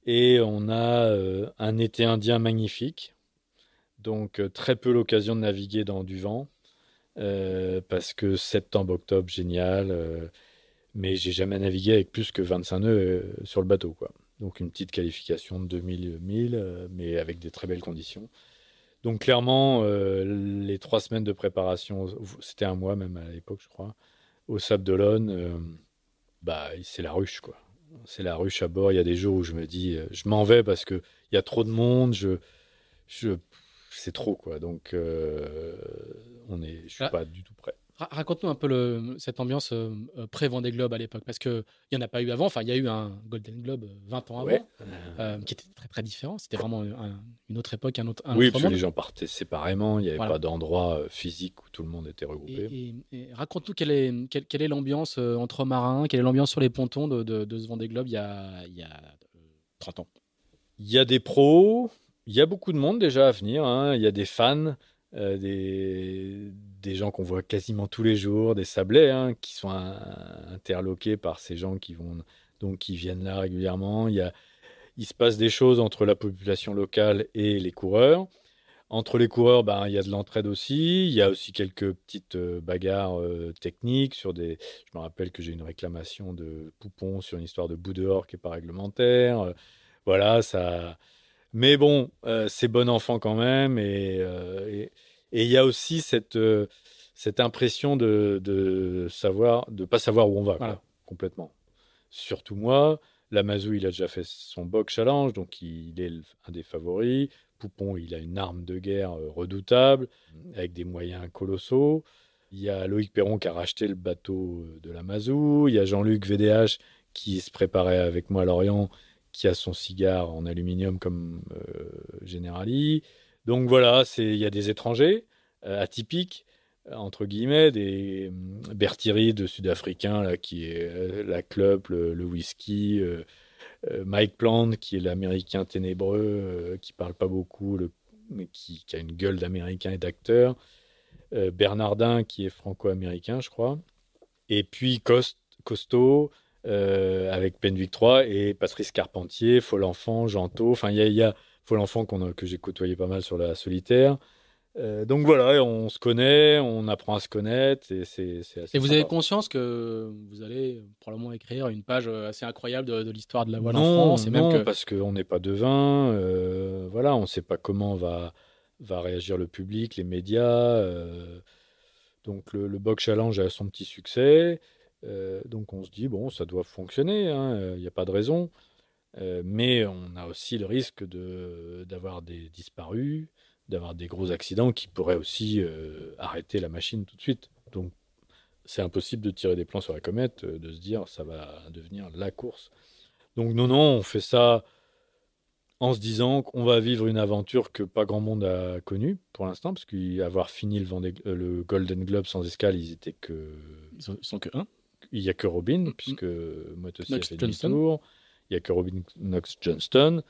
Et on a un été indien magnifique, donc très peu l'occasion de naviguer dans du vent. Euh, parce que septembre-octobre, génial, euh, mais j'ai jamais navigué avec plus que 25 nœuds euh, sur le bateau. quoi. Donc une petite qualification de 2000-1000, mais avec des très belles conditions. Donc clairement, les trois semaines de préparation, c'était un mois même à l'époque, je crois, au Sable d'Olonne, bah, c'est la ruche, quoi c'est la ruche à bord. Il y a des jours où je me dis, je m'en vais parce qu'il y a trop de monde, je, je, c'est trop, quoi. Donc, on est, suis ah. pas du tout prêt. Raconte-nous un peu le, cette ambiance euh, euh, pré-Vendée Globe à l'époque, parce qu'il n'y en a pas eu avant. Enfin, il y a eu un Golden Globe 20 euh, ans avant, qui était très très différent. C'était vraiment une autre époque, un autre. Un oui, parce que les gens partaient séparément. Il n'y avait pas d'endroit physique où tout le monde était regroupé. raconte-nous quelle est, est l'ambiance entre marins, quelle est l'ambiance sur les pontons de, ce Vendée Globe il y a, 30 ans. Il y a des pros, il y a beaucoup de monde déjà à venir. Hein. Il y a des fans. Euh, des, des, gens qu'on voit quasiment tous les jours, des sablés hein, qui sont interloqués par ces gens qui vont donc qui viennent là régulièrement. Il, y a, il se passe des choses entre la population locale et les coureurs. Entre les coureurs, ben, il y a de l'entraide aussi. Il y a aussi quelques petites euh, bagarres euh, techniques sur des. Je me rappelle que j'ai une réclamation de poupon sur une histoire de bout dehors qui n'est pas réglementaire. voilà, ça. Mais bon, c'est bon enfant quand même. et, et il y a aussi euh, cette, impression de, de savoir, de pas savoir où on va, complètement. Surtout moi, Lamazou, il a déjà fait son box challenge, donc il est un des favoris. Poupon, il a une arme de guerre euh, redoutable, avec des moyens colossaux. Il y a Loïc Perron qui a racheté le bateau euh, de Lamazou. Il y a Jean-Luc VDH qui se préparait avec moi à Lorient, qui a son cigare en aluminium comme Générali. Donc voilà, il y a des étrangers euh, atypiques, euh, entre guillemets, des mm, Bertiri de Sud-Africain, qui est euh, la club, le, whisky, Mike Plant, qui est l'Américain ténébreux, qui parle pas beaucoup, mais qui, a une gueule d'Américain et d'acteur, Bernardin, qui est franco-américain, je crois, et puis Cost, Costaud, avec Penvic 3, et Patrice Carpentier, Enfant, Janto, enfin il y a Paul que j'ai côtoyé pas mal sur la solitaire. Euh, donc voilà, on se connaît, on apprend à se connaître et Et vous avez conscience que vous allez probablement écrire une page euh, assez incroyable de, l'histoire de la voile en France non, même parce qu'on n'est pas devin, euh, voilà, on ne sait pas comment va, va réagir le public, les médias. donc le, le Box Challenge a son petit succès, donc on se dit, bon, ça doit fonctionner, hein, il n'y a pas de raison. Euh, mais on a aussi le risque d'avoir des disparus, d'avoir des gros accidents qui pourraient aussi euh, arrêter la machine tout de suite. Donc, c'est impossible de tirer des plans sur la comète, euh, de se dire ça va devenir la course. Donc, non, non, on fait ça en se disant qu'on va vivre une aventure que pas grand monde a connue pour l'instant, parce qu'avoir fini le, Golden Globe sans escale, ils étaient que. Ils que un Il n'y a que Robin, mm, mm. puisque moi aussi fait Johnson. Il n'y a que Robin Knox Johnston.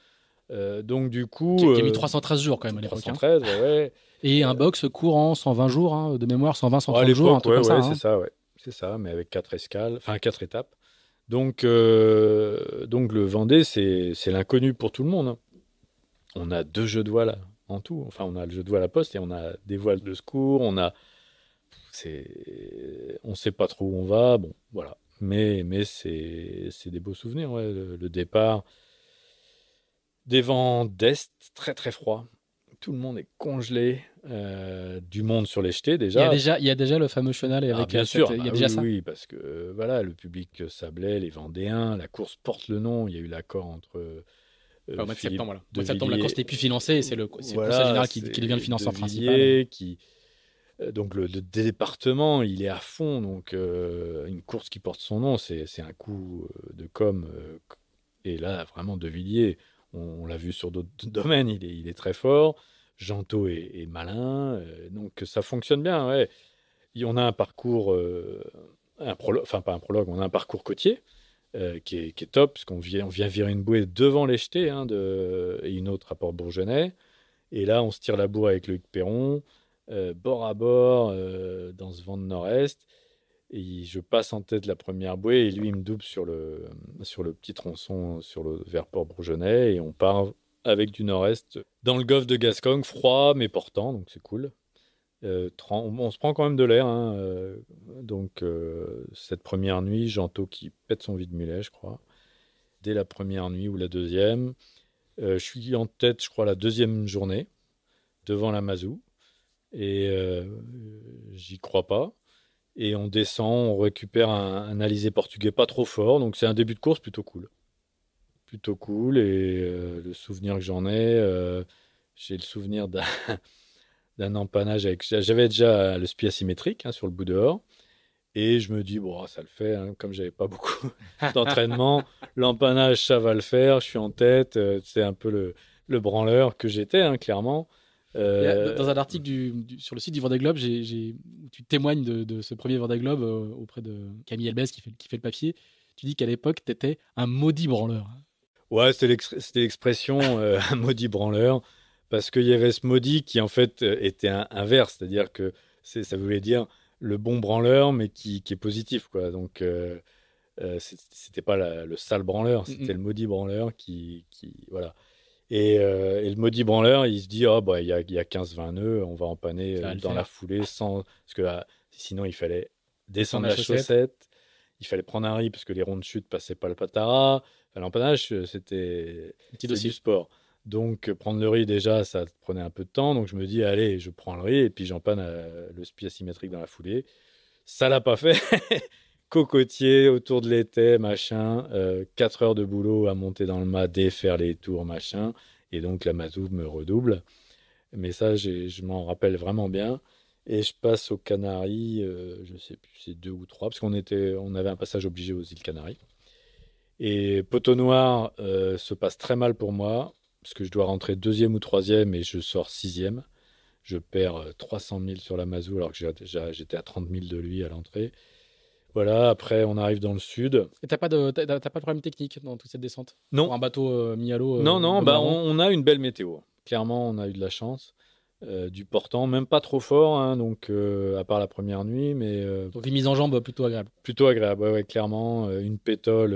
Euh, donc du coup, qui, a mis 313 euh, jours quand même à l'époque. 313, hein. ouais. Et un box courant 120 jours hein, de mémoire, 120-130 jours, un truc ouais, ouais, hein. C'est ça, ouais. C'est ça, mais avec quatre escales, enfin quatre étapes. Donc, euh, donc le Vendée, c'est l'inconnu pour tout le monde. On a deux jeux de voile en tout. Enfin, on a le jeu de voile à poste et on a des voiles de secours. On a, c'est, on sait pas trop où on va. Bon, voilà. Mais, mais c'est des beaux souvenirs. Ouais. Le, départ des vents d'Est, très très froid. Tout le monde est congelé. Euh, du monde sur les jetés déjà. Il y a déjà, il y a déjà le fameux chenal avec ah, bien sûr. il y a ah déjà ça. Oui, parce que voilà, le public sablait, les Vendéens, la course porte le nom. Il y a eu l'accord entre. Euh, ah, au mois septembre, la course n'est plus financée. C'est le, Conseil général qui, qui devient le financeur principal. Qui, euh, donc le, département, il est à fond. Donc euh, une course qui porte son nom, c'est un coup euh, de com. et là, vraiment, De Villiers, on, l'a vu sur d'autres domaines, il est, très fort. gento est, malin. donc ça fonctionne bien. on a un parcours, un enfin pas un prologue, on a un parcours côtier. Qui est, top, puisqu'on qu'on vient, on vient virer une bouée devant les hein, de, et une autre à Port-Bourgenais. Et là, on se tire la bourre avec Luc Perron. Euh, bord à bord euh, dans ce vent de nord-est. Et je passe en tête la première bouée et lui, il me double sur le, sur le petit tronçon sur le, vers Port-Bourgeonnais. Et on part avec du nord-est dans le golfe de Gascogne, froid mais portant, donc c'est cool. Euh, on se prend quand même de l'air. Hein, donc, cette première nuit, Janto qui pète son vide-mulet, je crois. Dès la première nuit ou la deuxième, je suis en tête, je crois, la deuxième journée devant la Mazou et euh, j'y crois pas. Et on descend, on récupère un, un portugais pas trop fort, donc c'est un début de course plutôt cool. Plutôt cool, et euh, le souvenir que j'en ai, euh, j'ai le souvenir d'un, d'un empannage avec. J'avais déjà le spi asymétrique hein, sur le bout dehors, et je me dis, bon, ça le fait, hein, comme j'avais pas beaucoup d'entraînement, l'empannage ça va le faire, je suis en tête, c'est un peu le, le branleur que j'étais, hein, clairement. Euh, dans un article sur le site du Vendée Globe, tu témoignes de, ce premier Vendée Globe euh, auprès de Camille Elbès qui fait, le papier, tu dis qu'à l'époque, tu étais un maudit branleur. Ouais, c'était l'expression euh, un maudit branleur, parce qu'il y avait ce maudit qui en fait était un, inverse, c'est-à-dire que ça voulait dire le bon branleur, mais qui, est positif. Donc. Euh, c'était pas le sale branleur, mm, c'était mm. le maudit branleur qui, qui voilà. Euh, et, le maudit branleur, il se dit, oh, bah, il y a, 15-20 nœuds, on va empanner euh, dans la foulée sans. Parce que ah, sinon, il fallait descendre la chaussette. il fallait prendre un riz parce que les ronds de chute passaient pas le patara. l'empanage, euh, c'était du sport. Donc, prendre le riz, déjà, ça prenait un peu de temps. Donc, je me dis, allez, je prends le riz et puis j'empanne le spi asymétrique dans la foulée. Ça l'a pas fait. cocotier autour de l'été, machin, euh, Quatre 4 heures de boulot à monter dans le mât, défaire les tours, machin. Et donc la Mazou me redouble. Mais ça, je m'en rappelle vraiment bien. Et je passe aux Canaries, je euh, je sais plus, c'est deux ou trois, parce qu'on était, on avait un passage obligé aux îles Canaries. Et au Noir euh, se passe très mal pour moi, parce que je dois rentrer deuxième ou troisième et je sors sixième. Je perds 300 000 sur la Mazou alors que j'étais à 30 000 de lui à l'entrée. Voilà, après, on arrive dans le sud. Et t'as pas, de, pas de problème technique dans toute cette descente Non. un bateau euh, mis à l'eau Non, non, bah, on, a une belle météo. Clairement, on a eu de la chance. Euh, du portant, même pas trop fort, hein, donc euh, à part la première nuit, mais euh, donc une mise en jambe plutôt agréable. Plutôt agréable, ouais, clairement. une pétole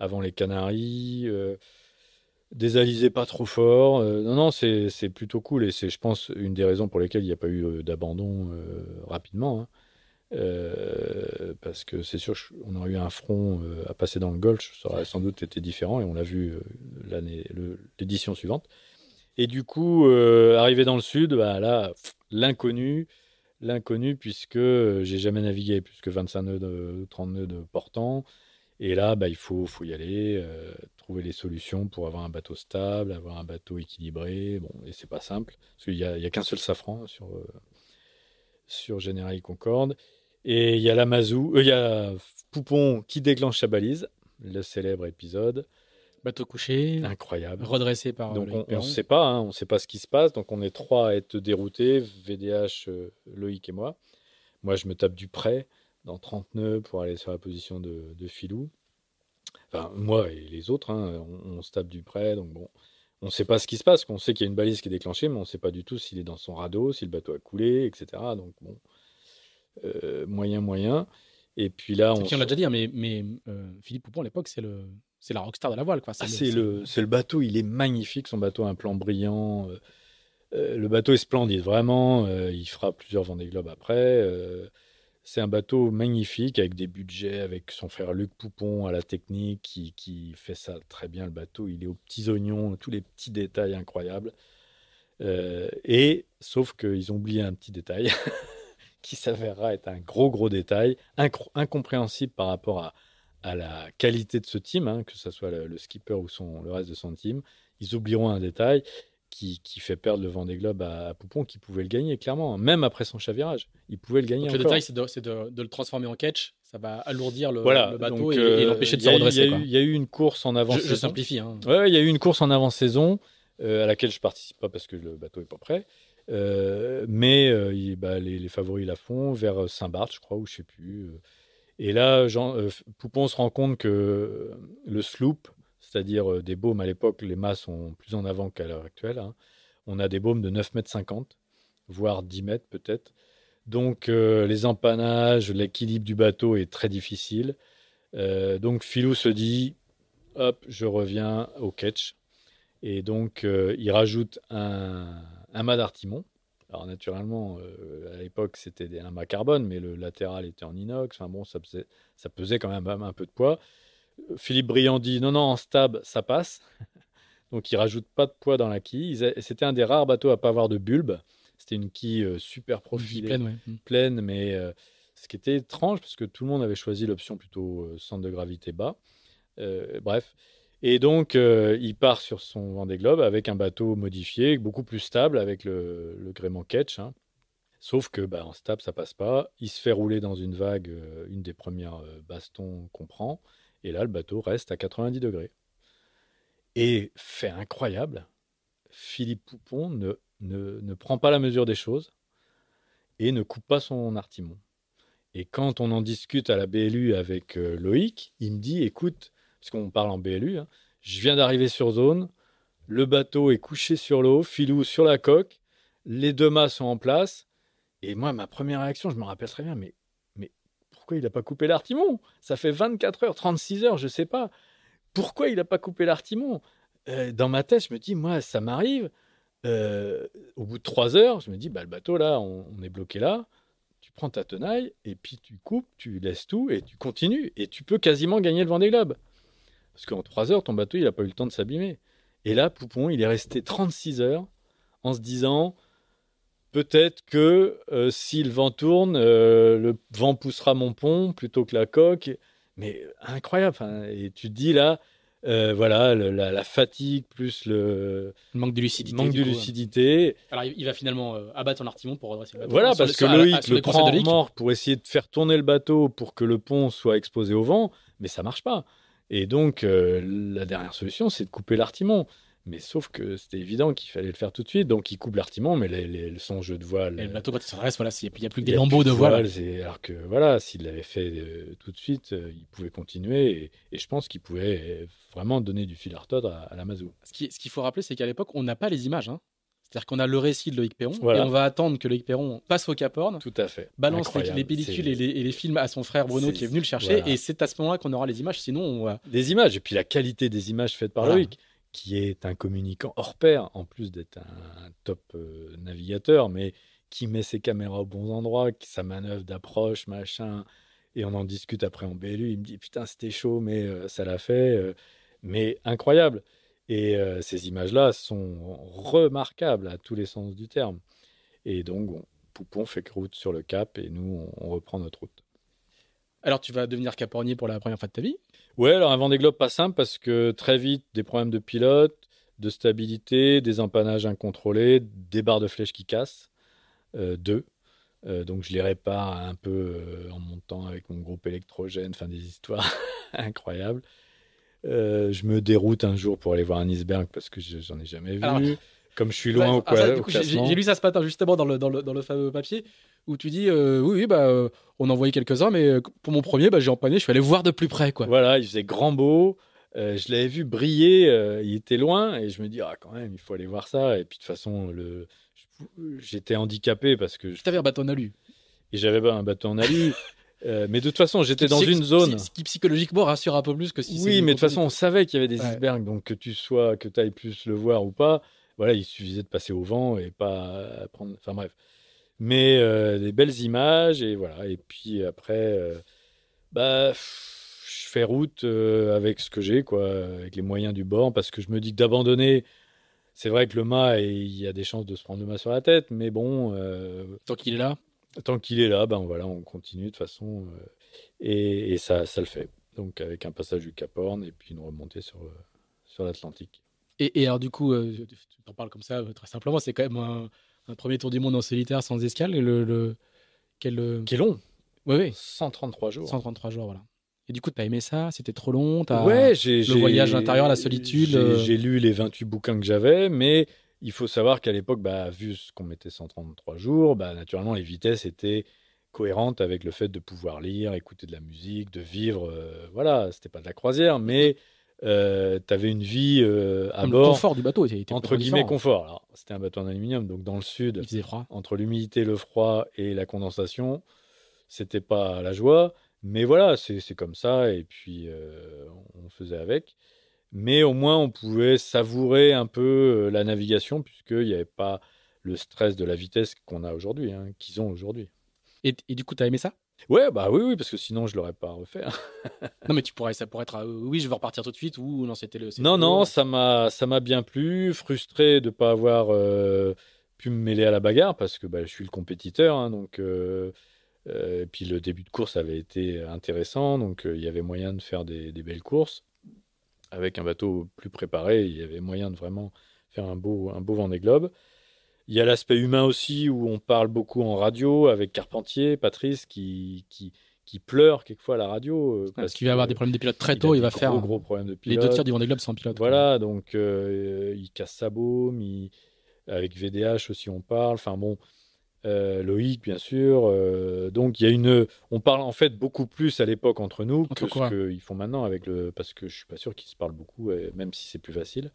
avant les Canaries, des alizés pas trop forts. non, non, c'est plutôt cool et c'est, je pense, une des raisons pour lesquelles il n'y a pas eu d'abandon rapidement. Hein. Euh, parce que c'est sûr, on aurait eu un front euh, à passer dans le Golfe ça aurait sans doute été différent, et on l'a vu euh, l'année, l'édition suivante. Et du coup, arrivé dans le sud, bah, là, l'inconnu, l'inconnu, puisque j'ai jamais navigué plus que 25 nœuds, de, 30 nœuds de portant. Et là, bah, il faut, faut y aller, trouver les solutions pour avoir un bateau stable, avoir un bateau équilibré. Bon, et c'est pas simple, parce qu'il n'y a, qu'un seul safran sur, sur General Concorde. Et il y a Mazou, euh, il y a Poupon qui déclenche sa balise, le célèbre épisode. Bateau couché. Incroyable. Redressé par. Donc on ne sait pas, hein, on ne sait pas ce qui se passe. Donc on est trois à être déroutés, VDH, euh, Loïc et moi. Moi, je me tape du prêt dans 30 nœuds pour aller sur la position de, Filou. Enfin, moi et les autres, hein, on, se tape du prêt. Donc bon, on ne sait pas ce qui se passe. On sait qu'il y a une balise qui est déclenchée, mais on ne sait pas du tout s'il est dans son radeau, si le bateau a coulé, etc. Donc bon. Euh, moyen, moyen. Et puis là, on, on l'a déjà dit, hein, mais, mais euh, Philippe Poupon à l'époque, c'est le, c'est la rockstar de la voile, ah, C'est, le, bateau, il est magnifique, son bateau a un plan brillant. Euh, le bateau est splendide, vraiment. il fera plusieurs Vendée Globe après. c'est un bateau magnifique avec des budgets, avec son frère Luc Poupon à la technique qui, qui, fait ça très bien. Le bateau, il est aux petits oignons, tous les petits détails incroyables. et sauf qu'ils ont oublié un petit détail. qui s'avérera être un gros, gros détail, incompréhensible par rapport à, la qualité de ce team, hein, que ce soit le, skipper ou son, le reste de son team. Ils oublieront un détail qui, qui fait perdre le vent des à, à Poupon, qui pouvait le gagner, clairement, hein, même après son chavirage. Il pouvait le gagner. le détail, c'est de, le transformer en catch. Ça va alourdir le, bateau et, euh, l'empêcher de se redresser. Il y, a eu une course en avant-saison. Je, simplifie. Hein. il y a eu une course en avant-saison euh, à laquelle je participe pas parce que le bateau est pas prêt. Euh, mais euh, il, bah, les, favoris la font vers euh, Saint-Barth, je crois, ou je sais plus. Et là, Poupon se rend compte que le sloop, c'est-à-dire des baumes à l'époque, les mâts sont plus en avant qu'à l'heure actuelle. Hein, on a des baumes de 9,50 mètres, voire 10 mètres peut-être. Donc les empannages, l'équilibre du bateau est très difficile. donc Philou se dit, hop, je reviens au catch. Et donc il rajoute un, un d'artimon. Alors naturellement, euh, à l'époque, c'était un mât carbone, mais le latéral était en inox. Enfin bon, ça pesait, ça pesait quand même un peu de poids. Euh, Philippe Briand dit non, non, en stab, ça passe. Donc il rajoute pas de poids dans la quille. C'était un des rares bateaux à pas avoir de bulbe. C'était une quille euh, super profilée, pleine, mm. mais ce qui était étrange parce que tout le monde avait choisi l'option plutôt centre de gravité bas. bref, et donc, euh, il part sur son Vendée Globe avec un bateau modifié, beaucoup plus stable, avec le, gréement Ketch. Hein. Sauf que bah, en stable, ça passe pas. Il se fait rouler dans une vague, euh, une des premières euh, bastons qu'on prend. Et là, le bateau reste à 90 degrés. Et fait incroyable, Philippe Poupon ne, ne, prend pas la mesure des choses et ne coupe pas son artimon. Et quand on en discute à la BLU avec Loïc, il me dit écoute, qu'on parle en BLU, hein. je viens d'arriver sur zone, le bateau est couché sur l'eau, filou sur la coque, les deux mâts sont en place, et moi, ma première réaction, je me rappellerai très bien, mais, mais pourquoi il n'a pas coupé l'artimon Ça fait 24 heures, 36 heures, je sais pas. Pourquoi il n'a pas coupé l'artimon euh, Dans ma tête, je me dis, moi, ça m'arrive. Euh, au bout de trois heures, je me dis, bah, le bateau, là, on, on est bloqué là tu prends ta tenaille et puis tu coupes, tu laisses tout et tu continues et tu peux quasiment gagner le Vendée Globe. Parce qu'en 3 heures, ton bateau, il n'a pas eu le temps de s'abîmer. Et là, Poupon, il est resté 36 heures en se disant peut-être que euh, si le vent tourne, euh, le vent poussera mon pont plutôt que la coque. Mais euh, incroyable. Et tu te dis là, voilà, la, fatigue plus le, manque de lucidité. de hein. lucidité. Alors, il va finalement abattre son artimon pour redresser le bateau. Voilà, parce que Loïc le prend en mort pour essayer de faire tourner le bateau pour que le pont soit exposé au vent, mais ça marche pas. Et donc, euh, la dernière solution, c'est de couper l'artimon. Mais sauf que c'était évident qu'il fallait le faire tout de suite. Donc, il coupe l'artimon, mais les, son jeu de voile. Et le euh, bateau, quand il voilà, il n'y a, plus que des lambeaux de voile. alors que, voilà, s'il l'avait fait euh, tout de suite, il pouvait continuer. Et, je pense qu'il pouvait vraiment donner du fil à retordre à, la Mazou Ce qu'il faut rappeler, c'est qu'à l'époque, on n'a pas les images. Hein. C'est-à-dire qu'on a le récit de Loïc Perron et on va attendre que Loïc Perron passe au Cap Tout à fait. balance les, pellicules et les, films à son frère Bruno qui est venu le chercher et c'est à ce moment-là qu'on aura les images. Sinon, des images et puis la qualité des images faites par Loïc qui est un communicant hors pair en plus d'être un, top euh, navigateur, mais qui met ses caméras au bon endroit, qui sa manœuvre d'approche, machin. Et on en discute après en BLU. Il me dit putain c'était chaud, mais euh, ça l'a fait. Euh. mais incroyable. Et ces images-là sont remarquables à tous les sens du terme. Et donc, Poupon fait route sur le cap et nous, on, reprend notre route. Alors, tu vas devenir capornier pour la première fois de ta vie Oui, alors un Vendée Globe pas simple parce que très vite, des problèmes de pilote, de stabilité, des empannages incontrôlés, des barres de flèches qui cassent, deux. donc je les répare un peu en montant avec mon groupe électrogène, enfin des histoires incroyables. Euh, je me déroute un jour pour aller voir un iceberg parce que j'en ai jamais vu. Comme je suis loin ou quoi, ah, J'ai lu ça ce matin justement dans le, dans le, fameux papier où tu dis euh, oui, oui, bah, euh, on envoyait quelques-uns, mais euh, pour mon premier, bah, j'ai empoigné, je suis allé voir de plus près. Quoi. Voilà, il faisait grand beau. je l'avais vu briller, il était loin, et je me dis, ah, quand même, il faut aller voir ça. Et puis, de toute façon, le... j'étais handicapé parce que. Je... avais un bâton à lui. Et j'avais un bâton en alu. Euh, mais de toute façon, j'étais dans une zone. Ce qui psychologiquement rassure un peu plus que si Oui, mais de toute façon, on savait qu'il y avait des icebergs, donc que tu sois, que tu ailles plus le voir ou pas, voilà, il suffisait de passer au vent et pas prendre. Enfin bref. Mais euh, des belles images, et voilà. Et puis après, euh, bah, je fais route avec ce que j'ai, quoi, avec les moyens du bord, parce que je me dis que d'abandonner. C'est vrai que le mât, il y a des chances de se prendre le mât sur la tête, mais bon. Tant qu'il est là tant qu'il est là, ben voilà, on continue de façon euh, et, ça, ça, le fait. Donc avec un passage du Cap Horn et puis une remontée sur, euh, sur l'Atlantique. Et, alors du coup, euh, tu en parles comme ça très simplement, c'est quand même un, premier tour du monde en solitaire sans escale. et le quel, Qui est long. Oui, oui. 133 jours. 133 jours, voilà. Et du coup, tu t'as aimé ça C'était trop long as... j'ai. Le voyage l'intérieur, la solitude. J'ai lu les 28 bouquins que j'avais, mais il faut savoir qu'à l'époque, bah, vu ce qu'on mettait 133 jours, bah, naturellement, les vitesses étaient cohérentes avec le fait de pouvoir lire, écouter de la musique, de vivre. Euh, voilà, c'était pas de la croisière, mmh mais euh, tu avais une vie euh, à Le confort du bateau, était entre guillemets hein. confort. c'était un bateau en aluminium, donc dans le sud, entre l'humidité, le froid et la condensation, c'était pas la joie. Mais voilà, c'est comme ça, et puis on faisait avec mais au moins on pouvait savourer un peu euh, la navigation puisqu'il n'y avait pas le stress de la vitesse qu'on a aujourd'hui, hein, qu'ils ont aujourd'hui. Et, du coup, tu as aimé ça Ouais, bah oui, oui, parce que sinon je l'aurais pas refait. Hein. non, mais tu pourrais, ça pourrait être, euh, oui, je vais repartir tout de suite ou non, c'était le. Non, non, ça m'a, ça m'a bien plu. Frustré de pas avoir euh, pu me mêler à la bagarre parce que bah, je suis le compétiteur, hein, donc. et puis le début de course avait été intéressant, donc il y avait moyen de faire des belles courses avec un bateau plus préparé, il y avait moyen de vraiment faire un beau, un beau Vendée Globe. Il y a l'aspect humain aussi, où on parle beaucoup en radio avec Carpentier, Patrice, qui, qui, pleure quelquefois à la radio. Euh, parce qu'il va avoir des problèmes de pilote très tôt, il, va faire. Un gros problème de pilote. Les deux tiers du Vendée Globe sont pilote. Voilà, donc euh, il casse sa baume, avec VDH aussi on parle. Enfin bon, euh, Loïc, bien sûr. Euh, donc, il y a une. On parle en fait beaucoup plus à l'époque entre nous parce que ce qu'ils font maintenant avec le. Parce que je suis pas sûr qu'ils se parlent beaucoup, euh, même si c'est plus facile.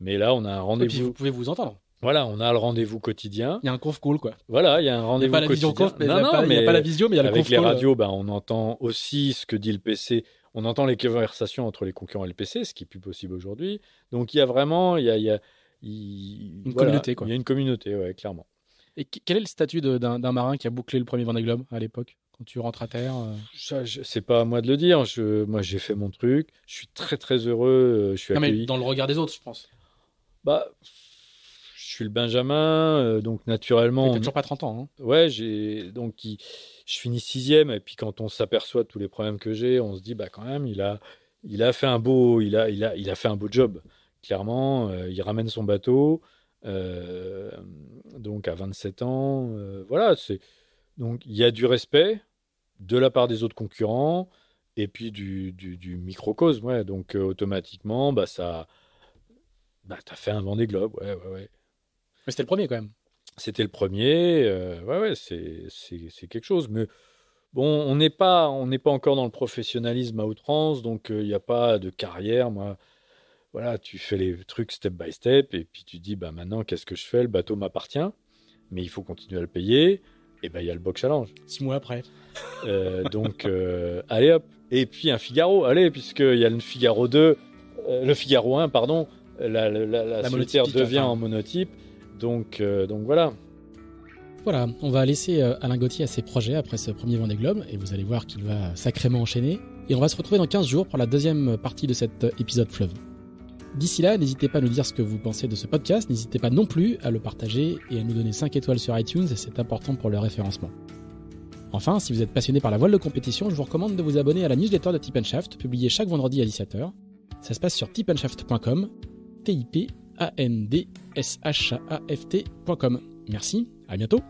Mais là, on a un rendez-vous. Et puis vous pouvez vous entendre. Voilà, on a le rendez-vous quotidien. Il y a un conf cool quoi. Voilà, il y a un rendez-vous quotidien. Conf, il n'y a, pas la visio, mais il y a le conf Avec les radios, ben, on entend aussi ce que dit le PC. On entend les conversations entre les concurrents et le PC, ce qui est plus possible aujourd'hui. Donc, il y a vraiment. Il y a, Une communauté, quoi. Il y a une communauté, ouais, clairement. Et quel est le statut d'un marin qui a bouclé le premier Vendée Globe à l'époque quand tu rentres à terre euh? Ça, c'est pas à moi de le dire. moi, j'ai fait mon truc. Je suis très très heureux. Euh, je suis accueilli. Mais dans le regard des autres, je pense. Bah, je suis le Benjamin, euh, donc naturellement. Tu on... toujours pas 30 ans. Hein. Ouais, j'ai donc je finis sixième et puis quand on s'aperçoit tous les problèmes que j'ai, on se dit bah quand même il a il a fait un beau il a il a il a fait un beau job. Clairement, il ramène son bateau. Euh, donc à 27 ans, euh, voilà, c'est donc il y a du respect de la part des autres concurrents et puis du, du, du microcosme, ouais. Donc euh, automatiquement, bah ça, bah t'as fait un Vendée Globe, ouais, ouais, Mais c'était le premier quand même. C'était le premier, ouais, ouais, c'est, c'est, c'est quelque chose, mais Bon, on n'est pas, on n'est pas encore dans le professionnalisme à outrance, donc il n'y a pas de carrière. Moi, voilà, tu fais les trucs step by step, et puis tu dis, bah maintenant, qu'est-ce que je fais Le bateau m'appartient, mais il faut continuer à le payer. Et ben il y a le box challenge. Six mois après. Euh, donc, euh, allez hop. Et puis un Figaro, allez, il y a le Figaro 2, euh, le Figaro 1, pardon, la, la, solitaire devient en monotype. Donc, donc voilà. Voilà, on va laisser Alain Gauthier à ses projets après ce premier Vendée Globe, et vous allez voir qu'il va sacrément enchaîner. Et on va se retrouver dans 15 jours pour la deuxième partie de cet épisode fleuve. D'ici là, n'hésitez pas à nous dire ce que vous pensez de ce podcast, n'hésitez pas non plus à le partager et à nous donner 5 étoiles sur iTunes, c'est important pour le référencement. Enfin, si vous êtes passionné par la voile de compétition, je vous recommande de vous abonner à la newsletter de Tip Shaft, publiée chaque vendredi à 17h. Ça se passe sur tipandshaft.com, t i p a n d s h a f tcom Merci, à bientôt